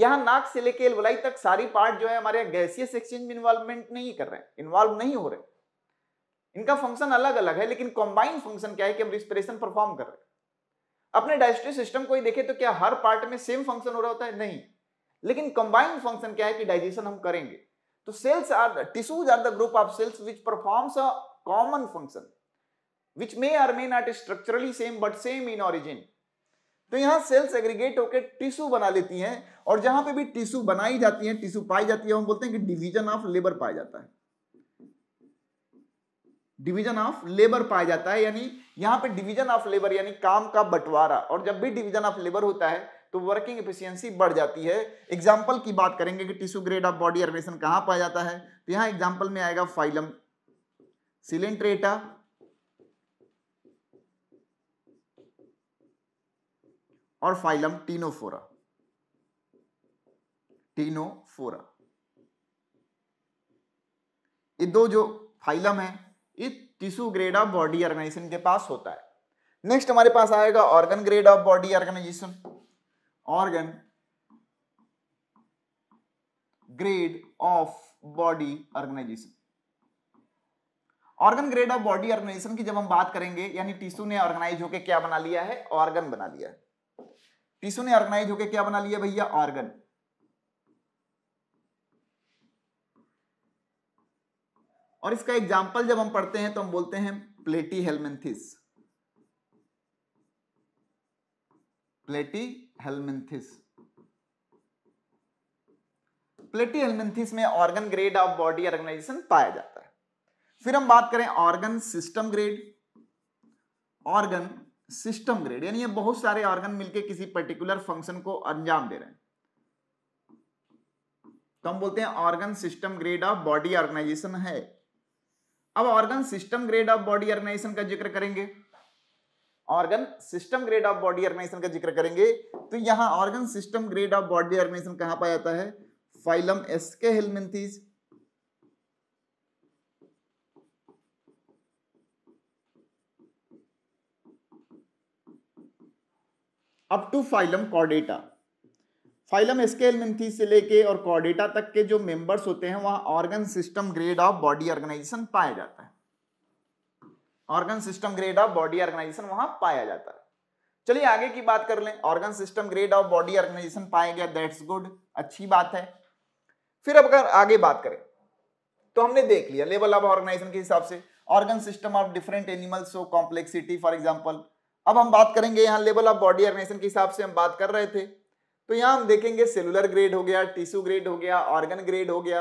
यहाँ नाक से लेके एल्वोलाई तक सारी पार्ट जो है हमारे यहाँ गैसियस एक्सचेंज में इन्वॉल्वमेंट नहीं कर रहे हैं इन्वॉल्व नहीं हो रहे हैं इनका फंक्शन अलग अलग है लेकिन कॉम्बाइन फंक्शन क्या है कि हम रिस्पिरेशन परफॉर्म कर रहे हैं अपने डाइजेस्टिव सिस्टम को ही देखें तो क्या हर पार्ट में सेम फंक्शन हो रहा होता है नहीं लेकिन कंबाइंड फंक्शन क्या है कि डाइजेशन हम करेंगे तो cells are tissues are the group of cells which performs a common function which may are may not structurally same but same in origin तो यहां सेल्स एग्रीगेट होकर टिश्यू बना लेती हैं और जहां पे भी टिश्यू बनाई जाती है टिश्यू पाई जाती है हम बोलते हैं कि डिविजन ऑफ लेबर पाया जाता है डिवीजन ऑफ लेबर पाया जाता है यानी यहाँ पे डिवीजन ऑफ लेबर यानी काम का बंटवारा और जब भी डिवीजन ऑफ लेबर होता है तो वर्किंग एफिशिएंसी बढ़ जाती है एग्जाम्पल की बात करेंगे कि tissue grade of body organization कहाँ पाया जाता है तो यहाँ एग्जाम्पल में आएगा फाइलम सिलेंट्रेटा और फाइलम टीनोफोरा टीनोफोरा ये दो जो फाइलम है इस tissue grade of body organization के पास होता है नेक्स्ट हमारे पास आएगा organ grade of body organisation organ grade of body organisation organ grade of body organisation की जब हम बात करेंगे यानी टिश्यू ने ऑर्गेनाइज होकर क्या बना लिया है ऑर्गन बना लिया है टिश्यू ने ऑर्गेनाइज होकर क्या बना लिया भैया ऑर्गन और इसका एग्जाम्पल जब हम पढ़ते हैं तो हम बोलते हैं प्लेटी हेलमेंथिस प्लेटी हेलमेंथिस प्लेटी हेलमेंथिस में organ grade of body organisation पाया जाता है फिर हम बात करें organ system grade organ system grade यानी ये बहुत सारे ऑर्गन मिलके किसी पर्टिकुलर फंक्शन को अंजाम दे रहे हैं तो हम बोलते हैं organ system grade of body organization है अब organ system grade of body organization का जिक्र करेंगे organ system grade of body organization का जिक्र करेंगे तो यहां organ system grade of body organization कहां पाया जाता है phylum Aschelminthes up to phylum Chordata phylum स्केल मिमथी से लेके और कॉर्डेटा तक के जो मेंबर्स होते हैं वहां organ system grade of body organisation पाया जाता है organ system grade of body organization वहां पाया जाता है चलिए आगे की बात कर लें organ system grade of body organisation पाया गया दैट्स गुड अच्छी बात है फिर अब अगर आगे बात करें तो हमने देख लिया लेवल ऑफ ऑर्गेनाइजेशन के हिसाब से organ system of different animals complexity for example अब हम बात करेंगे यहाँ लेवल ऑफ बॉडी ऑर्गेनाइजेशन के हिसाब से हम बात कर रहे थे तो यहां हम देखेंगे सेलुलर ग्रेड हो गया टिश्यू ग्रेड हो गया ऑर्गन ग्रेड हो गया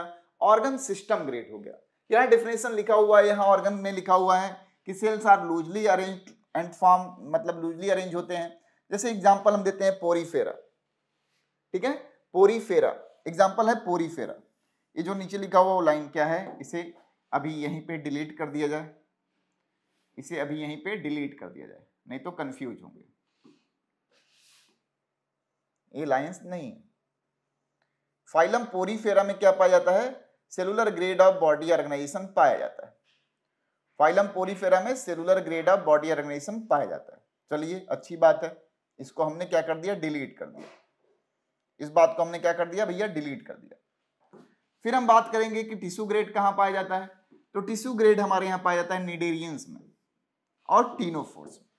ऑर्गन सिस्टम ग्रेड हो गया यहाँ डिफिनेशन लिखा हुआ है यहाँ ऑर्गन में लिखा हुआ है कि cells are loosely arrange and form मतलब लूजली अरेंज होते हैं जैसे एग्जाम्पल हम देते हैं पोरीफेरा ठीक है पोरीफेरा एग्जाम्पल है पोरीफेरा ये जो नीचे लिखा हुआ वो लाइन क्या है इसे अभी यहीं पे डिलीट कर दिया जाए इसे अभी यहीं पे डिलीट कर दिया जाए नहीं तो कंफ्यूज होंगे ये लाइंस नहीं है फाइलम पोरीफेरा में क्या पाया जाता है cellular grade of body organisation पाया जाता है फाइलम पोरीफेरा में cellular grade of body organisation पाया जाता है चलिए अच्छी बात है इसको हमने क्या कर दिया डिलीट कर दिया इस बात को हमने क्या कर दिया भैया डिलीट कर दिया फिर हम बात करेंगे कि टिश्यू ग्रेड कहाँ पाया जाता है तो टिश्यू ग्रेड हमारे यहाँ पाया जाता है निडेरियंस में और टीनोफोर्स में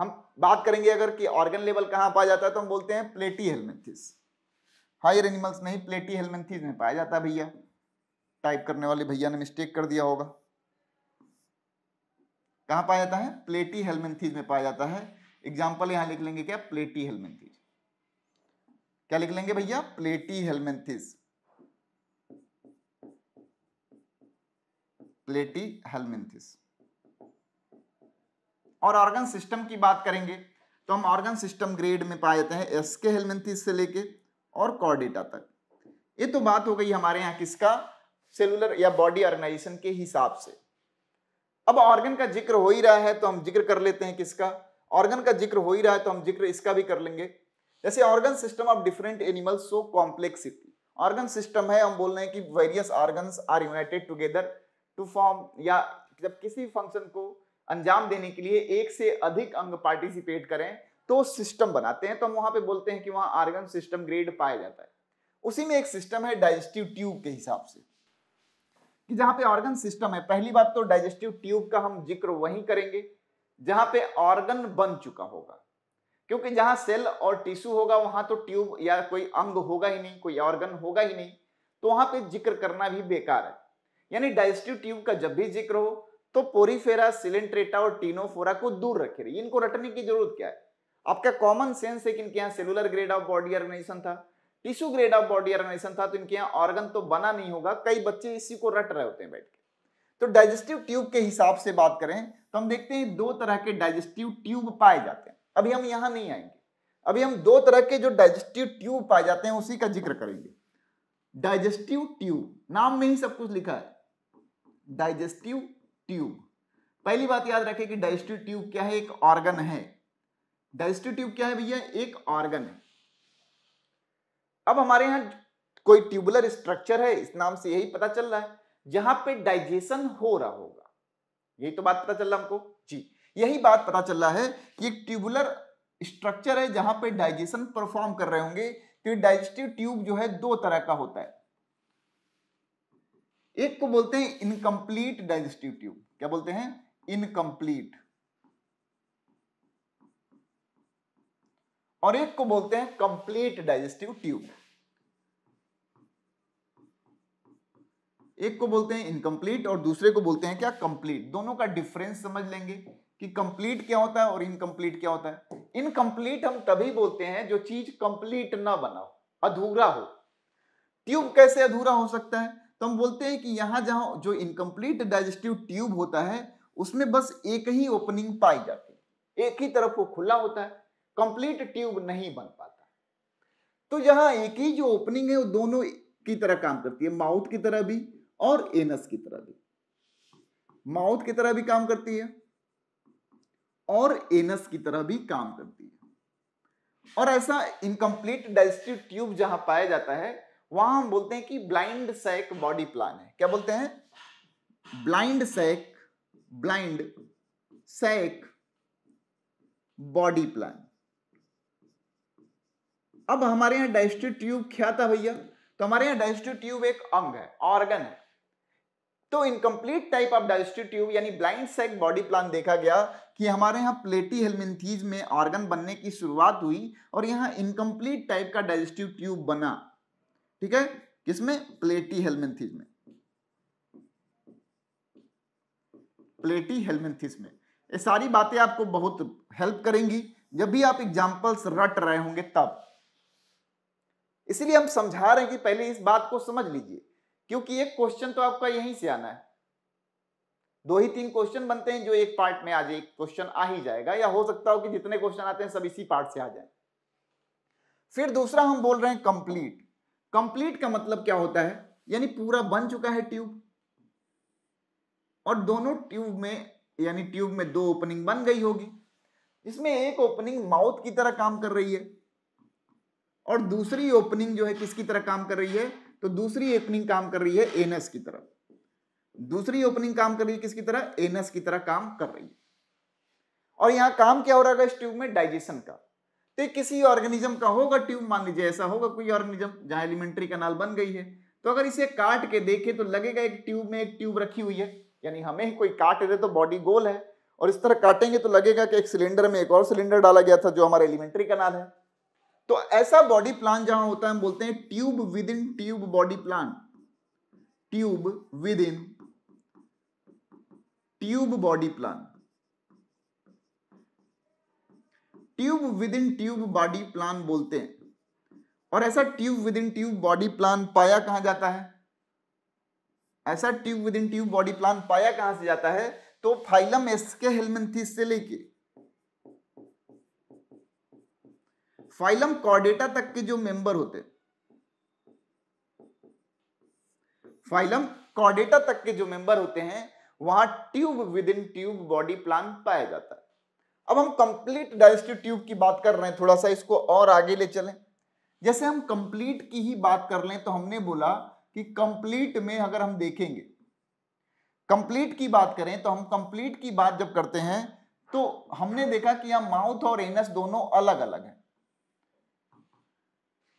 हम बात करेंगे अगर कि ऑर्गन लेवल कहाँ पाया जाता है तो हम बोलते हैं प्लेटी हेलमेंथिस हायर एनिमल्स नहीं प्लेटी हेलमेंथिस में पाया जाता है भैया टाइप करने वाले भैया ने मिस्टेक कर दिया होगा कहाँ पाया जाता है प्लेटी हेलमेंथिस में पाया जाता है एग्जाम्पल यहाँ लिख लेंगे क्या प्लेटी हेलमेंथिस क्या लिख लेंगे भैया प्लेटी हेलमेंथिस प्लेटी हेलमेंथिस और ऑर्गन सिस्टम की बात करेंगे तो हम ऑर्गन सिस्टम ग्रेड में पाए जाते हैं एस के हेलमेंथिस से लेके और कॉर्डेटा तक ये तो बात हो गई हमारे यहाँ किसका सेलुलर या बॉडी ऑर्गेनाइजेशन के हिसाब से अब ऑर्गन का जिक्र हो ही रहा है तो हम जिक्र कर लेते हैं किसका ऑर्गन का जिक्र हो ही रहा है तो हम जिक्र इसका भी कर लेंगे जैसे organ system of different animals so complexity organ system है हम बोल रहे हैं कि various organ are united together to form या जब किसी फंक्शन को अंजाम देने के लिए एक से अधिक अंग पार्टिसिपेट करें तो सिस्टम बनाते हैं तो हम वहां पे बोलते हैं कि वहां आर्गन सिस्टम ग्रेड पाया जाता है उसी में एक सिस्टम है डाइजेस्टिव ट्यूब के हिसाब से कि जहां पे ऑर्गन सिस्टम है पहली बात तो डाइजेस्टिव ट्यूब का हम जिक्र वहीं करेंगे जहां पे ऑर्गन बन चुका होगा क्योंकि जहां सेल और टिश्यू होगा वहां तो ट्यूब या कोई अंग होगा ही नहीं कोई ऑर्गन होगा ही नहीं तो वहां पे जिक्र करना भी बेकार है यानी डाइजेस्टिव ट्यूब का जब भी जिक्र हो तो पोरीफेरा सिलेंट्रेटा और टीनोफोरा को दूर रखे रहिए इनको रटने की जरूरत क्या है आपका कॉमन सेंस है कि इनके यहाँ cellular grade of body organization था tissue grade of body organization था तो इनके यहाँ ऑर्गन तो बना नहीं होगा कई बच्चे इसी को रट रहे होते हैं बैठ के तो डाइजेस्टिव ट्यूब के हिसाब से बात करें तो हम देखते हैं दो तरह के डाइजेस्टिव ट्यूब पाए जाते हैं अभी हम यहाँ नहीं आएंगे अभी हम दो तरह के जो डाइजेस्टिव ट्यूब पाए जाते हैं उसी का जिक्र करेंगे डाइजेस्टिव ट्यूब नाम में ही सब कुछ लिखा है डाइजेस्टिव ट्यूब पहली बात याद रखें कि डाइजेस्टिव ट्यूब क्या है एक ऑर्गन है डाइजेस्टिव ट्यूब क्या है भैया एक ऑर्गन है अब हमारे यहां कोई ट्यूबुलर स्ट्रक्चर है इस नाम से यही पता चल रहा है जहां पे डाइजेशन हो रहा होगा यही तो बात पता चल रहा हमको जी यही बात पता चल रहा है कि एक ट्यूबुलर स्ट्रक्चर है जहां पे डाइजेशन परफॉर्म कर रहे होंगे तो डाइजेस्टिव ट्यूब जो है दो तरह का होता है एक को बोलते हैं इनकम्प्लीट डाइजेस्टिव ट्यूब क्या बोलते हैं इनकम्प्लीट और एक को बोलते हैं कंप्लीट डाइजेस्टिव ट्यूब एक को बोलते हैं इनकम्प्लीट और दूसरे को बोलते हैं क्या कंप्लीट दोनों का डिफरेंस समझ लेंगे कि कंप्लीट क्या होता है और इनकम्प्लीट क्या होता है इनकम्प्लीट हम तभी बोलते हैं जो चीज कंप्लीट ना बना हो अधूरा हो ट्यूब कैसे अधूरा हो सकता है तो हम बोलते हैं कि यहाँ जहाँ जो इनकम्प्लीट डाइजेस्टिव ट्यूब होता है उसमें बस एक ही ओपनिंग पाई जाती है एक ही तरफ वो खुला होता है कंप्लीट ट्यूब नहीं बन पाता तो यहाँ एक ही जो ओपनिंग है वो दोनों की तरह काम करती है माउथ की तरह भी और एनस की तरह भी माउथ की तरह भी काम करती है और एनस की तरह भी काम करती है और ऐसा इनकम्प्लीट डाइजेस्टिव ट्यूब जहां पाया जाता है वहां हम बोलते हैं कि ब्लाइंड सैक बॉडी प्लान है क्या बोलते हैं blind sac blind sac body plan अब हमारे यहां डाइजेस्टिव ट्यूब क्या था भैया तो हमारे यहाँ डाइजेस्टिव ट्यूब एक अंग है ऑर्गन है तो incomplete type of digestive tube यानी ब्लाइंड सैक बॉडी प्लान देखा गया कि हमारे यहाँ प्लेटी हेलमिंथीज में ऑर्गन बनने की शुरुआत हुई और यहाँ इनकम्प्लीट टाइप का डाइजेस्टिव ट्यूब बना ठीक है किसमें प्लेटी हेलमेंथिस में प्लेटी हेलमेंथिस में ये सारी बातें आपको बहुत हेल्प करेंगी जब भी आप एग्जाम्पल्स रट रहे होंगे तब इसलिए हम समझा रहे हैं कि पहले इस बात को समझ लीजिए क्योंकि एक क्वेश्चन तो आपका यहीं से आना है दो ही तीन क्वेश्चन बनते हैं जो एक पार्ट में आज एक क्वेश्चन आ ही जाएगा या हो सकता हो कि जितने क्वेश्चन आते हैं सब इसी पार्ट से आ जाए फिर दूसरा हम बोल रहे हैं कंप्लीट कंप्लीट का मतलब क्या होता है यानी पूरा बन चुका है ट्यूब और दोनों ट्यूब में यानी ट्यूब में दो ओपनिंग बन गई होगी इसमें एक ओपनिंग माउथ की तरह काम कर रही है और दूसरी ओपनिंग जो है किसकी तरह काम कर रही है तो दूसरी ओपनिंग काम कर रही है एनस की तरह दूसरी ओपनिंग काम कर रही है किसकी तरह एनस की तरह काम कर रही है और यहां काम क्या हो रहा है इस ट्यूब में डाइजेशन का तो किसी ऑर्गेनिज्म का होगा ट्यूब मान लीजिए ऐसा होगा कोई ऑर्गेनिज्म जहां एलिमेंट्री कनाल बन गई है तो अगर इसे काट के देखे तो लगेगा एक ट्यूब में एक ट्यूब रखी हुई है यानी हमें कोई काट दे तो बॉडी गोल है और इस तरह काटेंगे तो लगेगा कि एक सिलेंडर में एक और सिलेंडर डाला गया था जो हमारा एलिमेंट्री कनाल है तो ऐसा बॉडी प्लान जहां होता है हम बोलते हैं tube within tube body plan tube within tube body plan tube within tube body plan बोलते हैं और ऐसा tube within tube body plan पाया कहा जाता है ऐसा tube within tube body plan पाया कहां से जाता है तो फाइलम एसके हेलमेंथिस से लेके फाइलम कॉर्डेटा तक के जो मेंबर होते फाइलम कॉर्डेटा तक के जो मेंबर होते हैं वहां tube within tube body plan पाया जाता है अब हम कंप्लीट डाइजेस्टिव ट्यूब की बात कर रहे हैं थोड़ा सा इसको और आगे ले चलें जैसे हम कंप्लीट की ही बात कर लें तो हमने बोला कि कंप्लीट में अगर हम देखेंगे कंप्लीट की बात करें तो हम कंप्लीट की बात जब करते हैं तो हमने देखा कि यहां माउथ और एनस दोनों अलग अलग है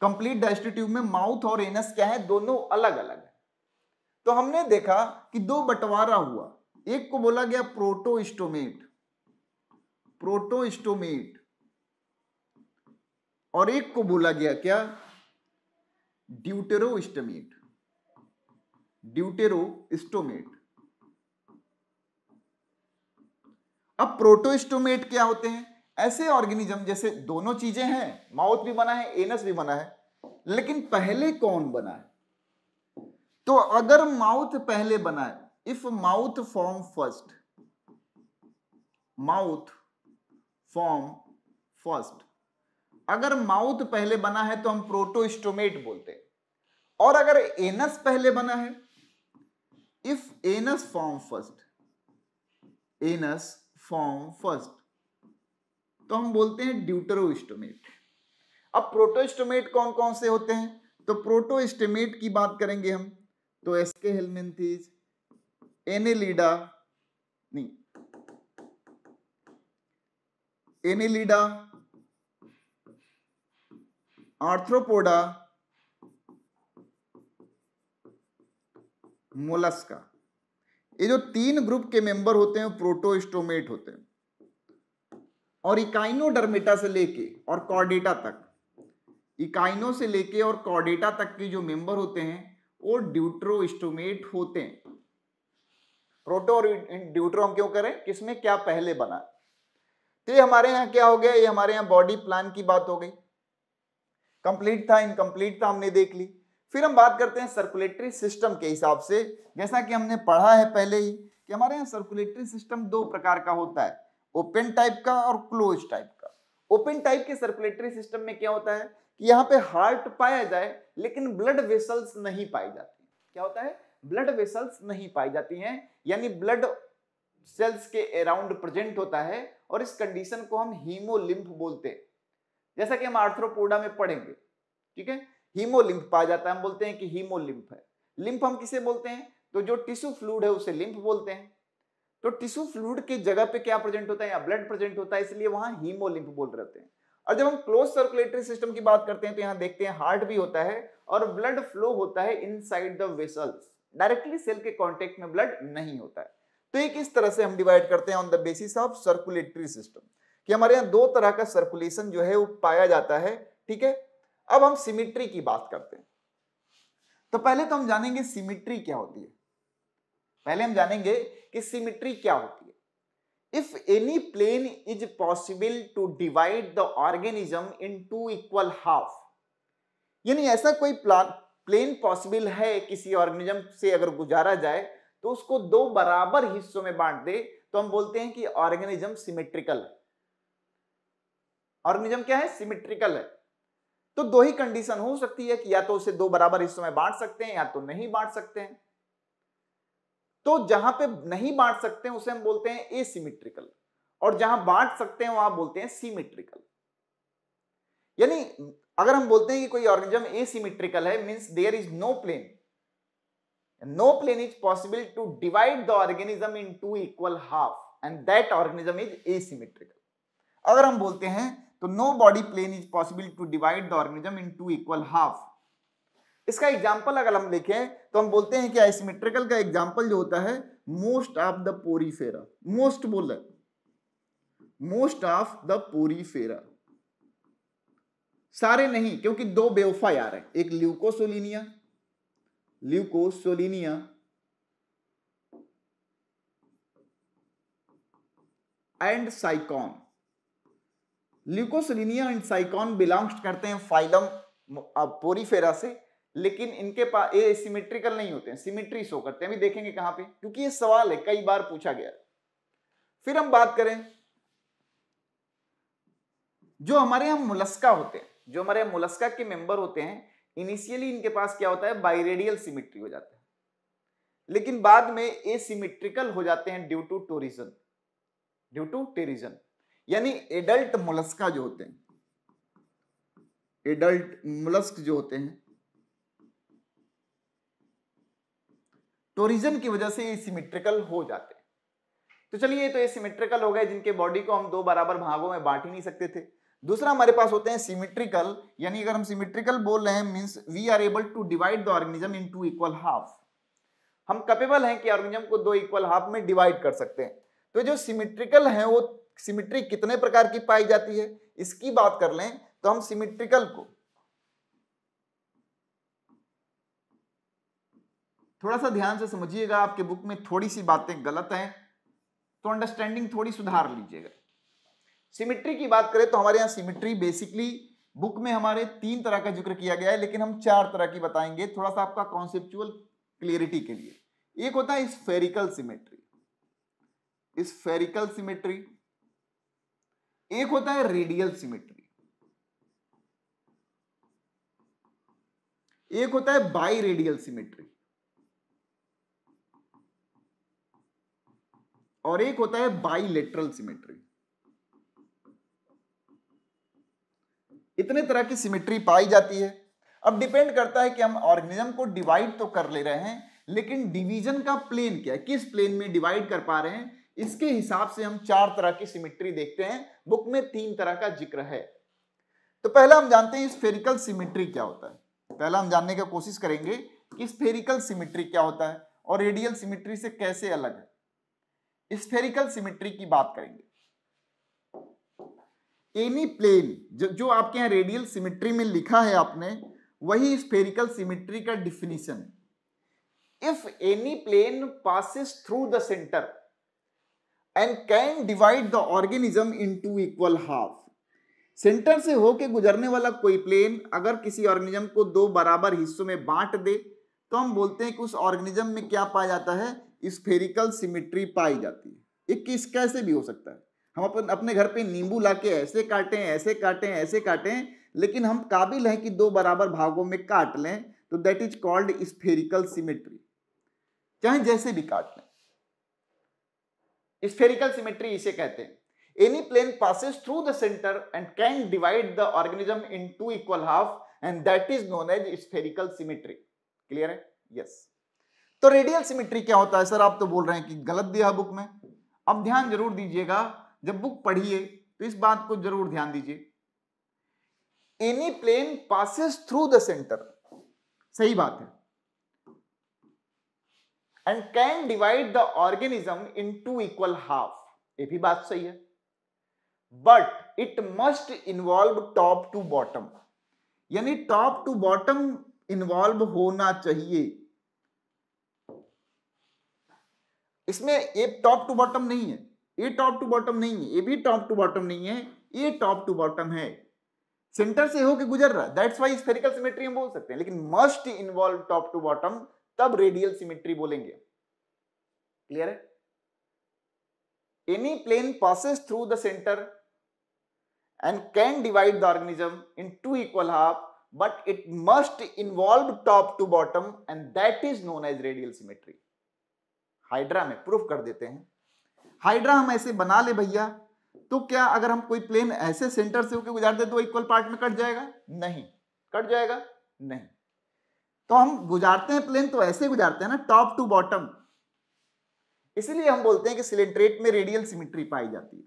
कंप्लीट डाइस्टिट्यूब में माउथ और एनस क्या है दोनों अलग अलग है तो हमने देखा कि दो बंटवारा हुआ एक को बोला गया प्रोटोस्टोमेट प्रोटोस्टोमेट और एक को बोला गया क्या ड्यूटेरोस्टोमेट ड्यूटेरोस्टोमेट अब प्रोटोस्टोमेट क्या होते हैं ऐसे ऑर्गेनिज्म जैसे दोनों चीजें हैं माउथ भी बना है एनस भी बना है लेकिन पहले कौन बना है तो अगर माउथ पहले बना है if mouth form first mouth form first अगर माउथ पहले बना है तो हम प्रोटोस्टोमेट बोलते हैं और अगर एनस पहले बना है if anus form first anus form first तो हम बोलते हैं ड्यूटरोस्टोमेट अब प्रोटोस्टोमेट कौन कौन से होते हैं तो प्रोटोस्टोमेट की बात करेंगे हम तो एसके हेलमेंथीज एनेलिडा नहीं एनिलिडा आर्थ्रोपोडा मोलस्का ये जो तीन ग्रुप के मेंबर होते हैं प्रोटोस्टोमेट होते हैं और इकाइनोडर्मेटा से लेके और कॉर्डेटा तक इकाइनो से लेके और कॉर्डेटा तक के जो मेंबर होते हैं वो ड्यूट्रोस्टोमेट होते हैं प्रोटो और ड्यूट्रो हम क्यों करें किसमें क्या पहले बना तो ये हमारे यहाँ क्या हो गया ये हमारे यहाँ बॉडी प्लान की बात हो गई कंप्लीट था इनकम्प्लीट था हमने देख ली फिर हम बात करते हैं सर्कुलेटरी सिस्टम के हिसाब से जैसा कि हमने पढ़ा है पहले ही कि हमारे यहाँ सर्कुलेटरी सिस्टम दो प्रकार का होता है ओपन टाइप का और क्लोज टाइप का ओपन टाइप के सर्कुलेटरी सिस्टम में क्या होता है कि यहाँ पे हार्ट पाया जाए लेकिन ब्लड वेसल्स नहीं पाई जाती क्या होता है ब्लड वेसल्स नहीं पाई जाती हैं यानी ब्लड सेल्स के अराउंड प्रेजेंट होता है और इस कंडीशन को हम हीमोलिम्फ बोलते हैं जैसा कि हम आर्थ्रोपोडा में पढ़ेंगे ठीक है हीमोलिम्फ पाया जाता है हम बोलते हैं कि हीमोलिम्फ है लिम्फ हम किसे बोलते हैं तो जो टिश्यू फ्लूड है उसे लिम्फ बोलते हैं तो टिश्यू फ्लूड की जगह पे क्या प्रेजेंट होता है या ब्लड प्रेजेंट होता है इसलिए वहां हीमोलिम्फ बोल रहते हैं और जब हम क्लोज सर्कुलेटरी सिस्टम की बात करते हैं तो यहाँ देखते हैं हार्ट भी होता है और ब्लड फ्लो होता है inside the vessels directly cell के कांटेक्ट में ब्लड नहीं होता है तो एक इस तरह से हम डिवाइड करते हैं on the basis of circulatory system कि हमारे यहाँ दो तरह का सर्कुलेशन जो है वो पाया जाता है ठीक है अब हम सिमिट्री की बात करते हैं तो पहले तो हम जानेंगे सिमिट्री क्या होती है पहले हम जानेंगे कि सिमिट्री क्या होती है if any plane is possible to divide the organism in two equal half यानी ऐसा कोई प्लान प्लेन पॉसिबल है किसी ऑर्गेनिज्म से अगर गुजारा जाए तो उसको दो बराबर हिस्सों में बांट दे तो हम बोलते हैं कि ऑर्गेनिज्म सिमेट्रिकल है ऑर्गेनिज्म क्या है सिमेट्रिकल है तो दो ही कंडीशन हो सकती है कि या तो उसे दो बराबर हिस्सों में बांट सकते हैं या तो नहीं बांट सकते हैं तो जहां पे नहीं बांट सकते हैं उसे हम बोलते हैं ए सीमिट्रिकल और जहां बांट सकते हैं वहां बोलते हैं सिमिट्रिकल यानी अगर हम बोलते हैं कि कोई ऑर्गेनिज्म ए सीमिट्रिकल है means there is no plane no plane is possible to divide the organism in two equal half and that organism is asymmetrical. अगर हम बोलते हैं तो no body plane is possible to divide the organism in two equal half इसका example अगर हम देखें तो हम बोलते हैं कि आइसमेट्रिकल का एग्जाम्पल जो होता है मोस्ट ऑफ द पोरी फेरा मोस्ट बोल मोस्ट ऑफ द पोरी फेरा सारे नहीं क्योंकि दो बेवफा यार है एक Leucosolenia Leucosolenia and Sycon Leucosolenia and Sycon belongs करते हैं फाइलम पोरीफेरा से लेकिन इनके पास ये सिमेट्रिकल नहीं होते हैं सिमेट्री शो करते हैं अभी देखेंगे कहां पे क्योंकि ये सवाल है कई बार पूछा गया फिर हम बात करें जो हमारे यहाँ मुलस्का होते हैं जो हमारे मुलस्का के मेंबर होते हैं इनिशियली इनके पास क्या होता है बाइरेडियल सिमिट्री हो जाता है लेकिन बाद में ए सिमिट्रिकल हो जाते हैं due to torsion due to torsion यानी एडल्ट मुलस्का जो होते हैं एडल्ट मुलस्क जो होते हैं टोरिजन की वजह से ये सिमेट्रिकल हो जाते हैं तो चलिए तो ये सिमेट्रिकल हो गए जिनके बॉडी को हम दो बराबर भागों में बांट ही नहीं सकते थे दूसरा हमारे पास होते हैं सिमेट्रिकल यानी अगर हम सिमेट्रिकल बोल रहे हैं means we are able to divide the organism in two equal half हम कैपेबल हैं कि ऑर्गेनिज्म को दो इक्वल हाफ में डिवाइड कर सकते हैं तो जो सिमेट्रिकल है वो सिमेट्री कितने प्रकार की पाई जाती है इसकी बात कर लें तो हम सिमेट्रिकल को थोड़ा सा ध्यान से समझिएगा आपके बुक में थोड़ी सी बातें गलत हैं तो अंडरस्टैंडिंग थोड़ी सुधार लीजिएगा सिमिट्री की बात करें तो हमारे यहाँ सिमिट्री बेसिकली बुक में हमारे तीन तरह का जिक्र किया गया है लेकिन हम चार तरह की बताएंगे थोड़ा सा आपका कॉन्सेप्चुअल क्लियरिटी के लिए एक होता है स्फेरिकल सिमेट्री स्फेरिकल सिमेट्री एक होता है रेडियल सिमेट्री एक होता है बाई रेडियल सिमेट्री और एक होता है बाई लेटरल सिमेट्री इतने तरह की सिमिट्री पाई जाती है अब डिपेंड करता है कि हम ऑर्गेनिज्म को डिवाइड तो कर ले रहे हैं लेकिन डिवीजन का प्लेन क्या है किस प्लेन में डिवाइड कर पा रहे हैं इसके हिसाब से हम चार तरह की सिमिट्री देखते हैं बुक में तीन तरह का जिक्र है तो पहला हम जानते हैं स्फेरिकल सिमिट्री क्या होता है पहला हम जानने का कोशिश करेंगे कि स्फेरिकल सिमिट्री क्या होता है और रेडियल सिमिट्री से कैसे अलग है स्फेरिकल सिमिट्री की बात करेंगे एनी प्लेन जो आपके यहाँ रेडियल सिमिट्री में लिखा है आपने वही स्फेरिकल सिमिट्री का डिफिनीशन है if any plane passes through the centre and can divide the organism in two equal half centre से होके गुजरने वाला कोई प्लेन अगर किसी ऑर्गेनिज्म को दो बराबर हिस्सों में बांट दे तो हम बोलते हैं कि उस ऑर्गेनिज्म में क्या पाया जाता है स्फेरिकल सिमिट्री पाई जाती है एक किस कैसे भी हो सकता है हम अपन अपने घर पे नींबू लाके ऐसे काटें ऐसे काटें ऐसे काटें लेकिन हम काबिल हैं कि दो बराबर भागों में काट लें तो that is called spherical symmetry चाहे जैसे भी काट लें स्फेरिकल सिमेट्री इसे कहते हैं any plane passes through the centre and can divide the organism in two equal half and that is known as spherical symmetry clear है yes तो रेडियल सिमेट्री क्या होता है सर आप तो बोल रहे हैं कि गलत दिया बुक में अब ध्यान जरूर दीजिएगा जब बुक पढ़िए तो इस बात को जरूर ध्यान दीजिए any plane passes through the centre सही बात है and can divide the organism in two equal half ये भी बात सही है but it must involve top to bottom यानी टॉप टू बॉटम इन्वॉल्व होना चाहिए इसमें एक टॉप टू बॉटम नहीं है ए टॉप टू बॉटम नहीं है ए भी टॉप टू बॉटम नहीं है ए टॉप टू बॉटम है सेंटर से होके गुजर रहा दैट्स वाई स्फेरिकल सिमेट्री हम बोल सकते हैं लेकिन must involve top to bottom तब रेडियल सिमेट्री बोलेंगे क्लियर है any plane passes through the centre and can divide the organism in two equal half but it must involve top to bottom and that is known as radial symmetry Hydra में proof कर देते हैं hydra हम ऐसे बना ले भैया तो क्या अगर हम कोई प्लेन ऐसे सेंटर से होकर गुजारते तो इक्वल पार्ट में कट जाएगा नहीं कट जाएगा नहीं तो हम गुजारते हैं प्लेन तो ऐसे गुजारते हैं ना टॉप टू बॉटम इसीलिए हम बोलते हैं कि सिलेंट्रेट में रेडियल सिमिट्री पाई जाती है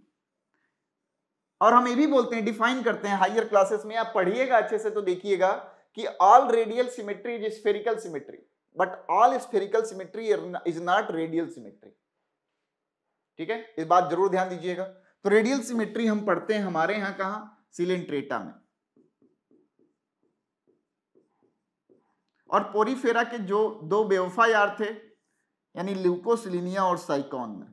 और हम ये भी बोलते हैं डिफाइन करते हैं हाइयर क्लासेस में आप पढ़िएगा अच्छे से तो देखिएगा कि all radial symmetry is spherical symmetry but all spherical symmetry is not radial symmetry ठीक है इस बात जरूर ध्यान दीजिएगा तो रेडियल सिमेट्री हम पढ़ते हैं हमारे यहां कहा सिलेंट्रेटा में और पोरीफेरा के जो दो बेवफा यार थे यानी ल्यूकोसिलिनिया और साइकॉन में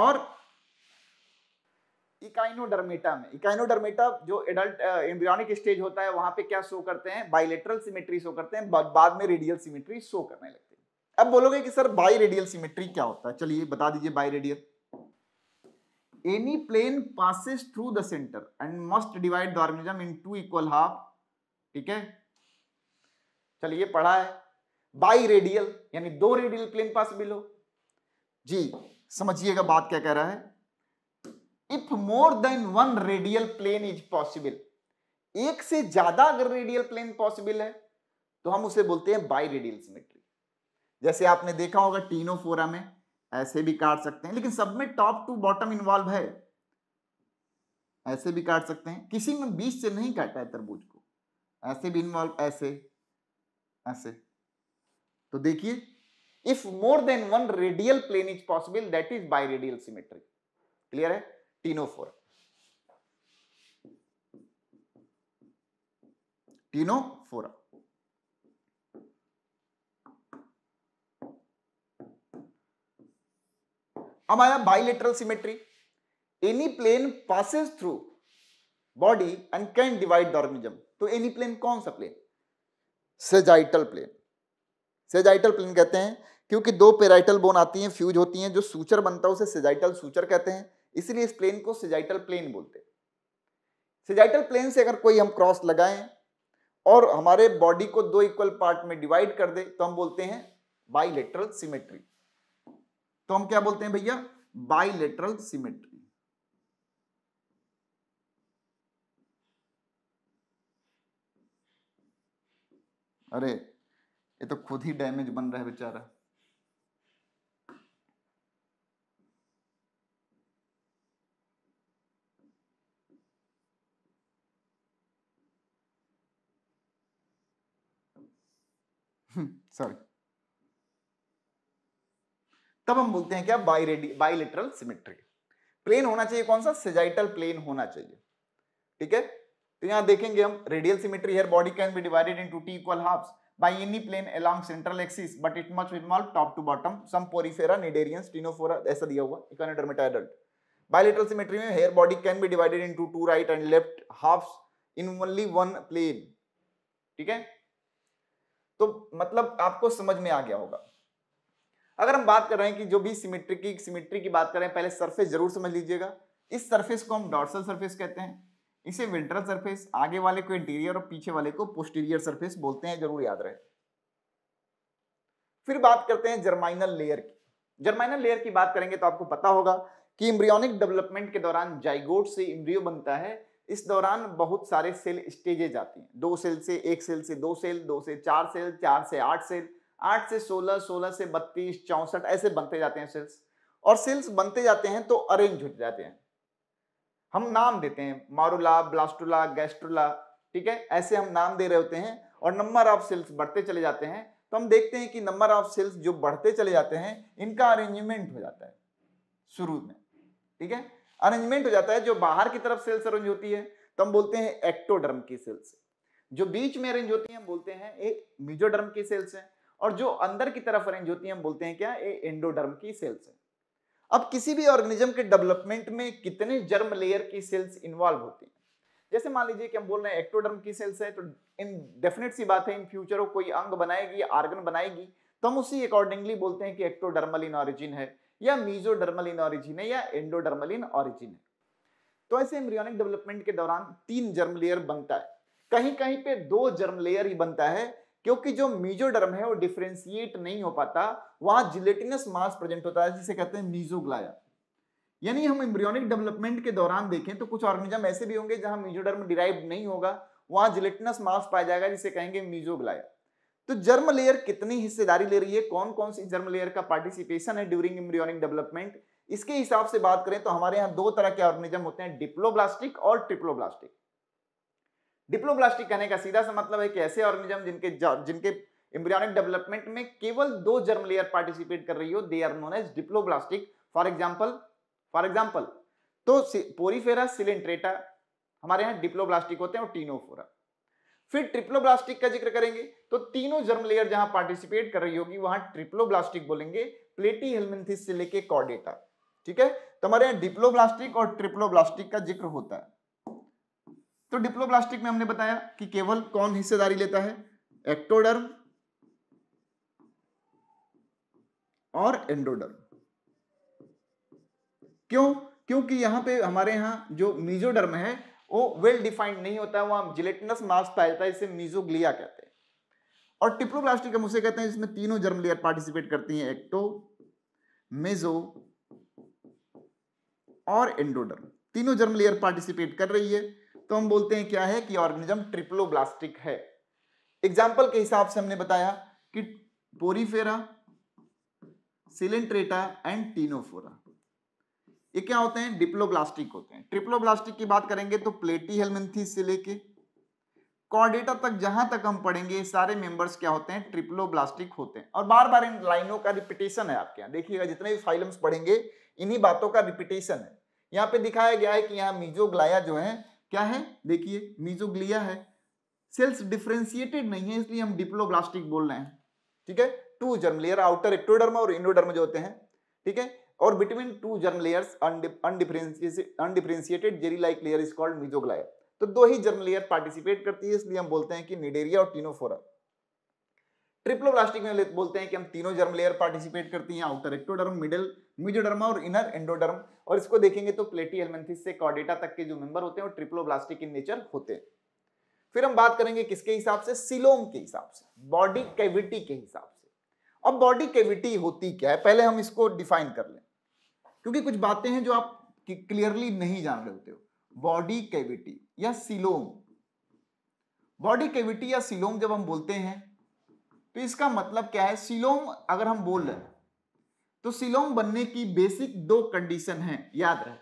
और इकाइनोडर्मेटा में इकाइनोडर्मेटा जो एडल्ट एम्ब्रियोनिक स्टेज होता है वहां पे क्या शो करते हैं बाइलेटरल सिमेट्री शो करते हैं बाद में रेडियल सिमेट्री शो करने लगते हैं अब बोलोगे कि सर बाई रेडियल सिमेट्री क्या होता है चलिए बता दीजिए biradial any plane passes through the centre and must divide the organism in two equal half ठीक है चलिए पढ़ा है बाई रेडियल यानी दो रेडियल प्लेन पास बिलो जी समझिएगा बात क्या कह रहा है if more than one radial plane is possible एक से ज्यादा अगर रेडियल प्लेन पॉसिबल है तो हम उसे बोलते हैं बाई रेडियल सिमेट्री जैसे आपने देखा होगा टीनो फोरा में ऐसे भी काट सकते हैं लेकिन सब में टॉप टू बॉटम इन्वॉल्व है ऐसे भी काट सकते हैं किसी में बीच से नहीं काटा है तरबूज को ऐसे भी इन्वॉल्व ऐसे ऐसे तो देखिए if more than one radial plane is possible that is biradial symmetry clear है टीनो फोर टीनो अब आया bilateral symmetry any plane passes through body and can divide the organism तो एनी प्लेन कौन सा plane sagittal plane sagittal plane कहते हैं क्योंकि दो पेराइटल बोन आती हैं फ्यूज होती हैं जो सूचर बनता है उसे सेजाइटल सूचर कहते हैं इसलिए इस प्लेन को सिजाइटल प्लेन बोलते हैं सिजाइटल प्लेन से अगर कोई हम क्रॉस लगाएं और हमारे बॉडी को दो इक्वल पार्ट में डिवाइड कर दे तो हम बोलते हैं बाइलेटरल सिमेट्री तो हम क्या बोलते हैं भैया बाइलेटरल सिमेट्री अरे ये तो खुद ही डैमेज बन रहा है बेचारा सॉरी तब हम बोलते हैं क्या बाइलेटरल सिमेट्री प्लेन होना चाहिए कौन सा सेजाइटल प्लेन होना चाहिए ठीक है तो यहां देखेंगे हम radial symmetry here body can be divided into two equal halves by any plane along central axis but it must involve top to bottom some porifera cnidarians ctenophora ऐसा दिया हुआ econodermata adult bilateral symmetry में hair body can be divided into two right and left halves in only one plane ठीक है तो मतलब आपको समझ में आ गया होगा अगर हम बात कर रहे हैं कि जो भी सिमेट्रिक की सिमेट्री की बात करें पहले सरफेस जरूर समझ लीजिएगा इस सरफेस को हम डॉर्सल सरफेस कहते हैं इसे विंटर सरफेस आगे वाले को इंटीरियर और पीछे वाले को पोस्टीरियर सरफेस बोलते हैं जरूर याद रहे फिर बात करते हैं जर्माइनल लेयर की जर्माइनल लेयर की बात करेंगे तो आपको पता होगा कि इम्ब्रियोनिक डेवलपमेंट के दौरान जाइगोट से इम्ब्रियो बनता है इस दौरान बहुत सारे सेल स्टेजेज आती हैं दो सेल से एक सेल से दो सेल दो से चार सेल चार से आठ सेल आठ से सोलह सोलह से बत्तीस चौंसठ ऐसे बनते जाते हैं सेल्स और सेल्स बनते जाते हैं तो अरेंज हो जाते हैं हम नाम देते हैं मारुला ब्लास्टुला गैस्ट्रोला ठीक है ऐसे हम नाम दे रहे होते हैं और नंबर ऑफ सेल्स बढ़ते चले जाते हैं तो हम देखते हैं कि नंबर ऑफ सेल्स जो बढ़ते चले जाते हैं इनका अरेंजमेंट हो जाता है शुरू में ठीक है अरेंजमेंट हो जाता है जो बाहर की तरफ सेल्स अरेंज होती है तो हम बोलते हैं एक्टोडर्म की सेल्स जो बीच में अरेंज होती है हम बोलते हैं एक म्यूजोडर्म की सेल्स है और जो अंदर की तरफ अरेंज होती है हम बोलते हैं क्या ए एंडोडर्म की सेल्स है अब किसी भी ऑर्गेनिज्म के डेवलपमेंट में कितने जर्म लेयर की सेल्स इन्वॉल्व होती हैं जैसे मान लीजिए कि हम बोल रहे हैं एक्टोडर्म की सेल्स है तो इन डेफिनेट सी बात है इन फ्यूचर वो कोई अंग बनाएगी आर्गन बनाएगी तो हम उसी अकॉर्डिंगली बोलते हैं कि एक्टोडर्मल इन ऑरिजिन है या मीजोडर्मल इन ऑरिजिन है या एंडोडर्मल इन ऑरिजिन है तो ऐसे एम्ब्रियोनिक डेवलपमेंट के दौरान तीन जर्म लेयर बनता है कहीं कहीं पे दो जर्म लेयर ही बनता है क्योंकि जो मीजोडर्म है वो डिफ्रेंसिएट नहीं हो पाता वहां जिलेटिनस मास प्रेजेंट होता है जिसे कहते हैं मीजोग्लाया यानी हम एम्ब्रियोनिक डेवलपमेंट के दौरान देखें तो कुछ ऑर्गेनिज्म ऐसे भी होंगे जहां मीजोडर्म डिराइव नहीं होगा वहां जिलेटिनस मास पाया जाएगा जिसे कहेंगे मीजोग्लाया तो जर्म लेयर कितनी हिस्सेदारी ले रही है कौन कौन सी जर्म लेयर का पार्टिसिपेशन है ड्यूरिंग इम्रियोनिक डेवलपमेंट इसके हिसाब से बात करें तो हमारे यहां दो तरह के ऑर्गेनिज्म होते हैं डिप्लोब्लास्टिक और ट्रिप्लोब्लास्टिक डिप्लोब्लास्टिक कहने का सीधा सा मतलब है कि ऐसे ऑर्गेनिज्म जिनके जिनके इम्ब्रियोनिक डेवलपमेंट में केवल दो जर्म लेयर पार्टिसिपेट कर रही हो they are known as diploblastic for example for example तो पोरीफेरा सिलेंट्रेटा हमारे यहाँ डिप्लोब्लास्टिक होते हैं और टीनोफोरा फिर ट्रिप्लोब्लास्टिक का जिक्र करेंगे तो तीनों जर्म लेयर जहां पार्टिसिपेट कर रही होगी वहां ट्रिप्लोब्लास्टिक बोलेंगे प्लेटी हेलमेंथिस से लेके कॉर्डेटा ठीक है तो हमारे यहाँ डिप्लोब्लास्टिक और ट्रिप्लोब्लास्टिक का जिक्र होता है तो डिप्लोब्लास्टिक में हमने बताया कि केवल कौन हिस्सेदारी लेता है एक्टोडर्म और एंडोडर्म क्यों क्योंकि यहां पे हमारे यहां जो मीजोडर्म है वो वेल डिफाइंड नहीं होता है वहाँ जिलेटिनस मास पाया जाता है इसे मीजोग्लिया कहते हैं और टिप्रोब्लास्टिक हम उसे कहते हैं जिसमें तीनों जर्म लेयर पार्टिसिपेट करती हैं एक्टो तो मेजो और एंडोडर्म तीनों जर्म लेयर पार्टिसिपेट कर रही है तो हम बोलते हैं क्या है कि ऑर्गेनिज्म ट्रिप्लोब्लास्टिक है एग्जांपल के हिसाब से हमने बताया कि पोरीफेरा सिलेंट्रेटा एंड टीनोफोरा ये क्या होते हैं डिप्लोब्लास्टिक होते हैं ट्रिप्लोब्लास्टिक की बात करेंगे तो प्लेटी हेलमेंथिस से लेके कॉर्डेटा तक जहां तक हम पढ़ेंगे सारे मेंबर्स क्या होते हैं ट्रिप्लोब्लास्टिक होते हैं और बार बार इन लाइनों का रिपीटेशन है आपके यहाँ देखिएगा जितने भी फाइलम्स पढ़ेंगे इन्हीं बातों का रिपीटेशन है यहाँ पे दिखाया गया है कि यहाँ मीजोग्लाया जो है क्या है देखिए मीजोग्लिया है सेल्स डिफ्रेंसिएटेड नहीं है इसलिए हम डिप्लोब्लास्टिक बोल रहे हैं ठीक है two germ layer outer ectoderm और इंडोडर्म जो होते हैं ठीक है और between two germ layers undifferentiated jelly like layer is called mesoglea तो दो ही जर्म लेयर पार्टिसिपेट करती है इसलिए हम बोलते हैं कि निडेरिया और टीनोफोरा ट्रिप्लोब्लास्टिक में बोलते हैं कि हम तीनों जर्म लेयर पार्टिसिपेट करती हैं आउटर एक्टोडर्म मिडिल मिजोडर्मा और इनर एंडोडर्म और इसको देखेंगे तो प्लेटी एलमेंथिस से कॉडेटा तक के जो मेंबर होते हैं वो ट्रिप्लोब्लास्टिक इन नेचर होते हैं फिर हम बात करेंगे किसके हिसाब से सिलोम के हिसाब से बॉडी कैविटी के हिसाब से अब बॉडी कैविटी होती क्या है पहले हम इसको डिफाइन कर लें क्योंकि कुछ बातें हैं जो आप क्लियरली नहीं जान रहे होते हो बॉडी कैविटी या सिलोम बॉडी कैविटी या सिलोम जब हम बोलते हैं तो इसका मतलब क्या है सिलोम अगर हम बोल रहे हैं तो सिलोम बनने की बेसिक दो कंडीशन है याद रहे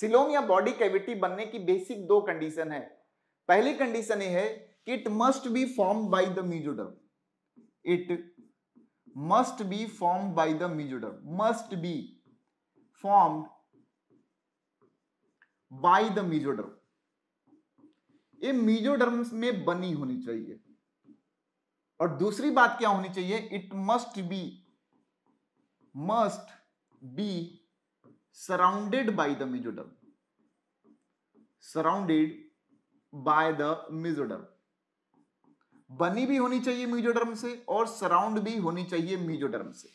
सिलोम या बॉडी कैविटी बनने की बेसिक दो कंडीशन है पहली कंडीशन यह है कि it must be form by the mesoderm it must be form by the mesoderm must be formed by the mesoderm ये मीजोडर्म्स में बनी होनी चाहिए और दूसरी बात क्या होनी चाहिए it must be must be surrounded by the mesoderm surrounded by the mesoderm बनी भी होनी चाहिए मिजोडर्म से और सराउंड भी होनी चाहिए मिजोडर्म से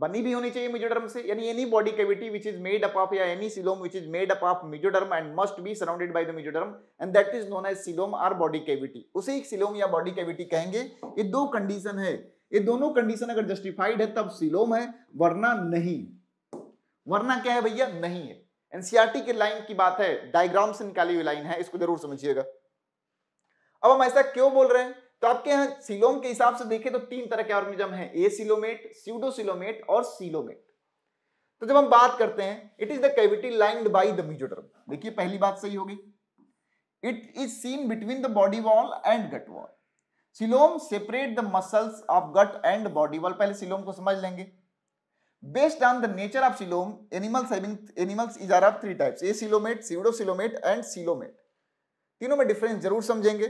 बनी भी होनी चाहिए मिजोडर्म से यानी any body cavity which is made up of या any coelom which is made up of mesoderm and must be surrounded by the mesoderm and that is known as coelom or body cavity उसे एक coelom या body cavity कहेंगे ये दो condition है ये दोनों कंडीशन अगर जस्टिफाइड है तब सिलोम है वरना नहीं वरना क्या है भैया नहीं है एनसीआरटी e के लाइन की बात है डायग्राम से निकाली हुई लाइन है इसको जरूर समझिएगा अब हम ऐसा क्यों बोल रहे हैं तो आपके यहाँ सिलोम के हिसाब से देखें तो तीन तरह के ऑर्गेनिज्म हैं ए सिलोमेट सीडोसिलोमेट और सिलोमेट तो जब हम बात करते हैं it is the cavity lined by the mesoderm देखिए पहली बात सही होगी it is seen between the body wall and gut wall coelom separate the muscles of gut and body wall पहले सिलोम को समझ लेंगे based on the nature of coelom animals animals is are of three types acoelomate coelomate pseudocoelomate and coelomate तीनों में difference जरूर समझेंगे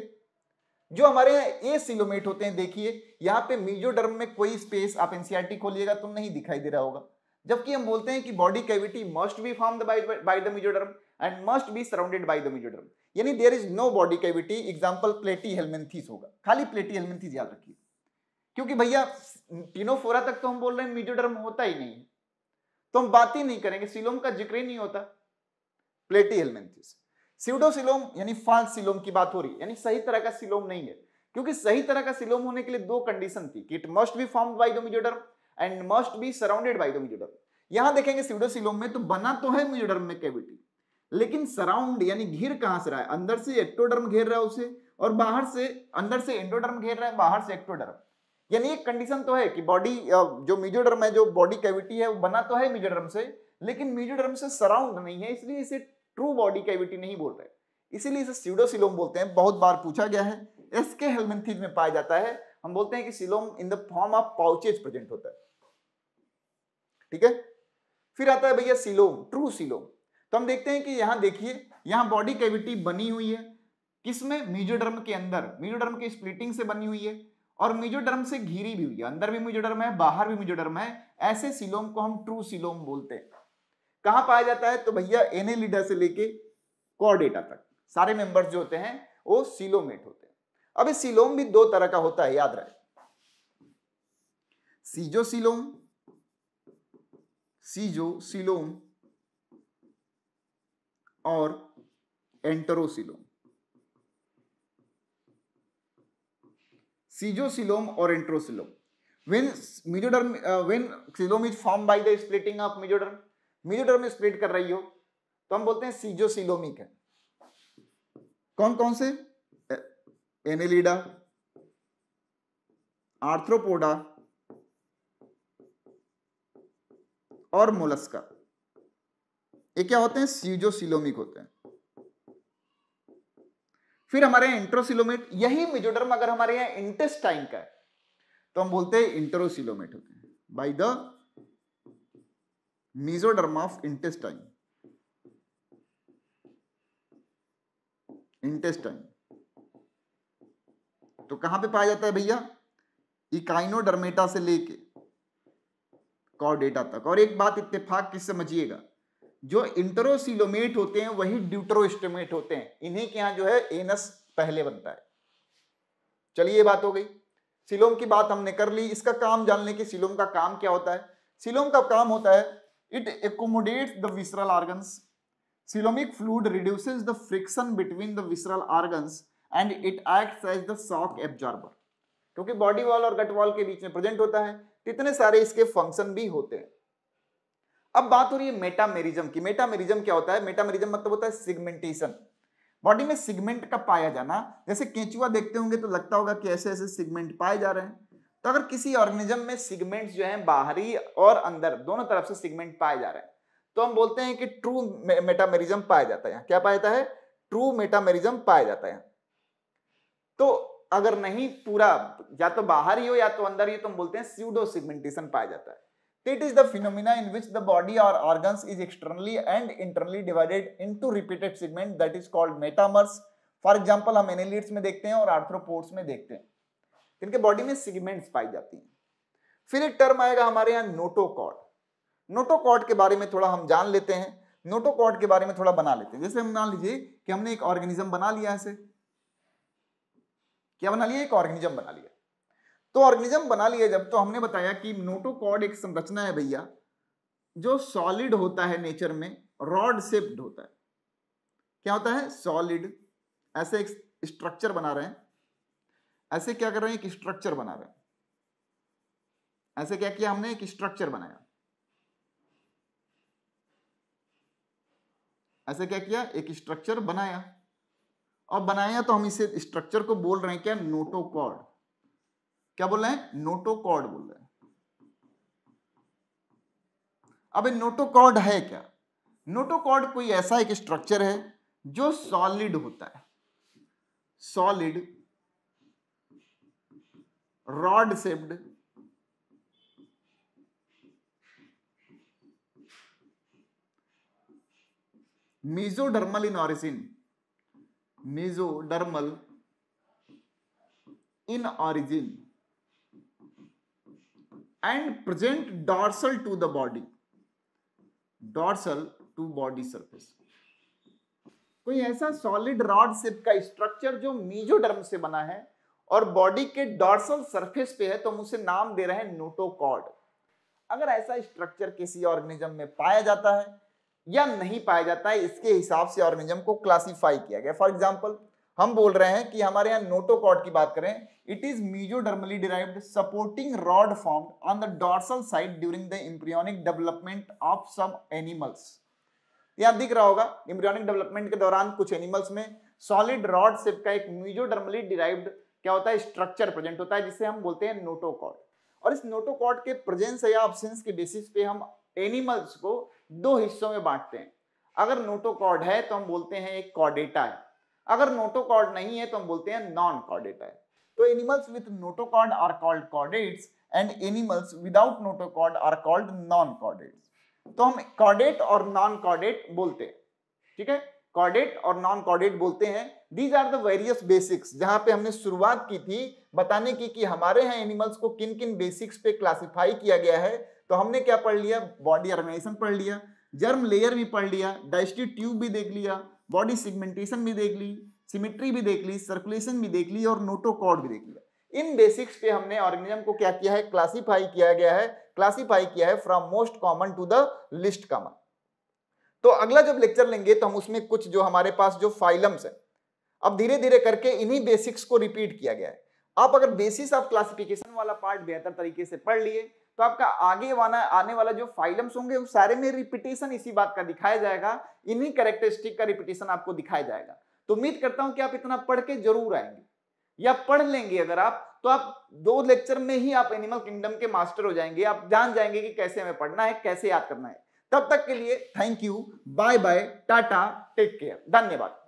जो हमारे यहाँ ए सिलोमेट होते हैं देखिए यहाँ पे मीजोडर्म में कोई स्पेस आप एनसीआरटी e खोलिएगा तो नहीं दिखाई दे रहा होगा जबकि हम बोलते हैं कि body cavity must be form by the mesoderm and must be surrounded by the mesoderm यानी there is no body cavity example platyhelminthes होगा खाली प्लेटी हेलमेंथिस याद रखिए क्योंकि भैया टीनोफोरा तक तो हम बोल रहे हैं मीजोडर्म होता ही नहीं तो हम बात ही नहीं करेंगे सिलोम का जिक्र ही नहीं होता प्लेटी हेलमेंथिस सिलोम यानी फाल्स सिलोम की बात हो रही यानी सही तरह का सिलोम नहीं है क्योंकि सही तरह का सिलोम होने के लिए दो कंडीशन थी कि it must be form by the and must be surrounded by the यहां देखेंगे सिलोम में तो बना तो है मिजोडर्म में कैविटी लेकिन सराउंड यानी घिर कहां से रहा है अंदर से एक्टोडर्म घेर रहा है उसे और बाहर से अंदर से एंडोडर्म घेर रहा है बाहर से एक्टोडर्म यानी एक कंडीशन तो है कि बॉडी जो मिजोडर्म है जो बॉडी कैविटी है वो बना तो है मिजोडर्म से लेकिन मिजोडर्म से सराउंड नहीं है इसलिए इसे ट्रू बॉडी कैविटी नहीं बोल रहे इसीलिए इसे सीडोसिलोम बोलते हैं बहुत बार पूछा गया है एसके हेलमेंथीज में पाया जाता है हम बोलते हैं कि coelom in the form of pouches present होता है ठीक है फिर आता है भैया सिलोम ट्रू सिलोम तो हम देखते हैं कि यहां देखिए यहां बॉडी कैविटी बनी हुई है किसमें मीजोडर्म के अंदर मीजोडर्म की स्प्लिटिंग से बनी हुई है और मीजोडर्म से घिरी भी हुई है अंदर भी मीजोडर्म है बाहर भी मीजोडर्म है ऐसे सिलोम को हम ट्रू सिलोम बोलते हैं कहां पाया जाता है तो भैया एने लीडर से लेके कॉर्डेटा तक सारे मेंबर्स जो होते हैं वो सिलोमेट होते हैं अब सिलोम भी दो तरह का होता है याद रहे सीजो सिलोम सीजो सिलोम और एंटरोसिलोम सीजोसिलोम और enterocoelom when mesoderm when coelom is form by the splitting of of म्यूटर में स्प्रेड कर रही हो तो हम बोलते हैं सीजोसिलोमिक है कौन कौन से एनेलिडा आर्थ्रोपोडा और मोलस्का ये क्या होते हैं सीजोसिलोमिक होते हैं फिर हमारे इंट्रोसिलोमेट यही मिजोडर्म अगर हमारे यहां इंटेस्टाइन का है तो हम बोलते हैं इंट्रोसिलोमेट होते हैं by the mesoderm of intestine intestine तो कहां पे पाया जाता है भैया इकाइनोडर्मेटा से लेके कॉर्डेटा तक और एक बात इत्तेफाक किस समझिएगा जो इंटरोसिलोमेट होते हैं वही ड्यूटरोस्टोमेट होते हैं इन्हीं के यहां जो है एनस पहले बनता है चलिए ये बात हो गई सिलोम की बात हमने कर ली इसका काम जान लें कि सिलोम का काम क्या होता है सिलोम का काम होता है it accommodates the visceral organs. Coelomic fluid reduces the friction between the visceral organs and it acts as the shock absorber. क्योंकि बॉडी वॉल और गट वॉल के बीच में प्रेजेंट होता है तो इतने सारे इसके फंक्शन भी होते हैं अब बात हो रही है मेटामेरिज्म की मेटामेरिज्म क्या होता है मेटामेरिज्म मतलब होता है सिगमेंटेशन बॉडी में सिगमेंट का पाया जाना जैसे केंचुआ देखते होंगे तो लगता होगा कि ऐसे ऐसे सिगमेंट पाए जा रहे हैं तो अगर किसी ऑर्गेनिज्म में सिगमेंट्स जो हैं बाहरी और अंदर दोनों तरफ से सिगमेंट पाए जा रहे हैं तो हम बोलते हैं कि ट्रू मेटामेरिज्म पाया जाता है क्या पाया जाता है ट्रू मेटामेरिज्म पाया जाता है तो अगर नहीं पूरा या तो बाहर ही हो या तो अंदर ही तो हम बोलते हैं स्यूडो सिगमेंटेशन पाया जाता है it is the phenomena in which the body और organ is externally and internally divided into repeated segment that is called metamers for example हम एनिलिट्स में देखते हैं और आर्थ्रोपोर्ट्स में देखते हैं इनके बॉडी में सिगमेंट्स पाई जाती हैं फिर एक टर्म आएगा हमारे यहाँ नोटोकॉड नोटोकॉड के बारे में थोड़ा हम जान लेते हैं नोटोकॉड के बारे में थोड़ा बना लेते हैं जैसे हम मान लीजिए कि हमने एक ऑर्गेनिज्म बना लिया ऐसे क्या बना लिया एक ऑर्गेनिज्म बना लिया तो ऑर्गेनिज्म बना लिया जब तो हमने बताया कि नोटोकॉड एक संरचना है भैया जो सॉलिड होता है नेचर में रॉड सेप्ड होता है क्या होता है सॉलिड ऐसे एक स्ट्रक्चर बना रहे हैं ऐसे क्या कर रहे हैं एक स्ट्रक्चर बना रहे हैं ऐसे क्या किया हमने एक स्ट्रक्चर बनाया ऐसे क्या किया एक स्ट्रक्चर बनाया और बनाया तो हम इसे स्ट्रक्चर को बोल रहे हैं क्या नोटोकॉर्ड क्या बोल रहे हैं नोटोकॉर्ड बोल रहे हैं अब नोटोकॉर्ड है क्या नोटोकॉर्ड कोई ऐसा एक स्ट्रक्चर है जो सॉलिड होता है solid rod shaped mesodermal in origin mesodermal in origin and present dorsal to the body dorsal to body surface कोई ऐसा सॉलिड रॉड शेप का स्ट्रक्चर जो मीजोडर्म से बना है और बॉडी के डॉर्सल सरफेस पे है तो हम उसे नाम दे रहे हैं नोटोकॉर्ड अगर ऐसा स्ट्रक्चर किसी ऑर्गेनिज्म में पाया जाता है या नहीं पाया जाता है इसके हिसाब से ऑर्गेनिज्म को क्लासिफाई किया गया फॉर एग्जाम्पल हम बोल रहे हैं कि हमारे यहाँ नोटोकॉर्ड की बात करें it is mesodermally derived supporting rod form on the dorsal side during the embryonic development of some animals यहाँ दिख रहा होगा इम्प्रियोनिक डेवलपमेंट के दौरान कुछ एनिमल्स में सॉलिड रॉड सिप का एक मीजोडर्मली डिराइव्ड क्या होता है स्ट्रक्चर प्रेजेंट होता है जिसे हम बोलते हैं नोटोकॉड और इस नोटोकॉड के प्रेजेंस या ऑप्शंस के बेसिस पे हम एनिमल्स को दो हिस्सों में बांटते हैं अगर नोटोकॉड है तो हम बोलते हैं एक कॉडेटा है अगर नोटोकॉड नहीं है तो हम बोलते हैं नॉन कॉडेटा है तो animals with notochord are called chordates and animals without notochord are called non chordates तो हम कॉडेट और नॉन कॉडेट बोलते हैं ठीक है कॉडेट और नॉन कॉडेट बोलते हैं these are the various basics जहां पे हमने शुरुआत की थी बताने की कि हमारे यहाँ एनिमल्स को किन किन बेसिक्स पे क्लासिफाई किया गया है तो हमने क्या पढ़ लिया बॉडी ऑर्गेनाइजेशन पढ़ लिया जर्म लेयर भी पढ़ लिया डाइस्टिव ट्यूब भी देख लिया बॉडी सिगमेंटेशन भी देख ली सिमेट्री भी देख ली सर्कुलेशन भी देख ली और नोटोकॉड भी देख लिया इन बेसिक्स पे हमने ऑर्गेनिज्म को क्या किया है क्लासिफाई किया गया है क्लासिफाई किया है from most common to the least common तो अगला जब लेक्चर लेंगे तो हम उसमें कुछ जो हमारे पास जो फाइलम्स है अब धीरे धीरे करके इन्हीं बेसिक्स को रिपीट किया गया है आप अगर बेसिस ऑफ क्लासिफिकेशन वाला पार्ट बेहतर तरीके से पढ़ लिए तो आपका आगे वाला आने वाला जो फाइलम्स होंगे उन सारे में रिपीटेशन इसी बात का दिखाया जाएगा इन्हीं करेक्टरिस्टिक का रिपीटेशन आपको दिखाया जाएगा तो उम्मीद करता हूं कि आप इतना पढ़ के जरूर आएंगे या पढ़ लेंगे अगर आप तो आप दो लेक्चर में ही आप एनिमल किंगडम के मास्टर हो जाएंगे आप जान जाएंगे कि कैसे हमें पढ़ना है कैसे याद करना है तब तक के लिए thank you bye bye tata take care धन्यवाद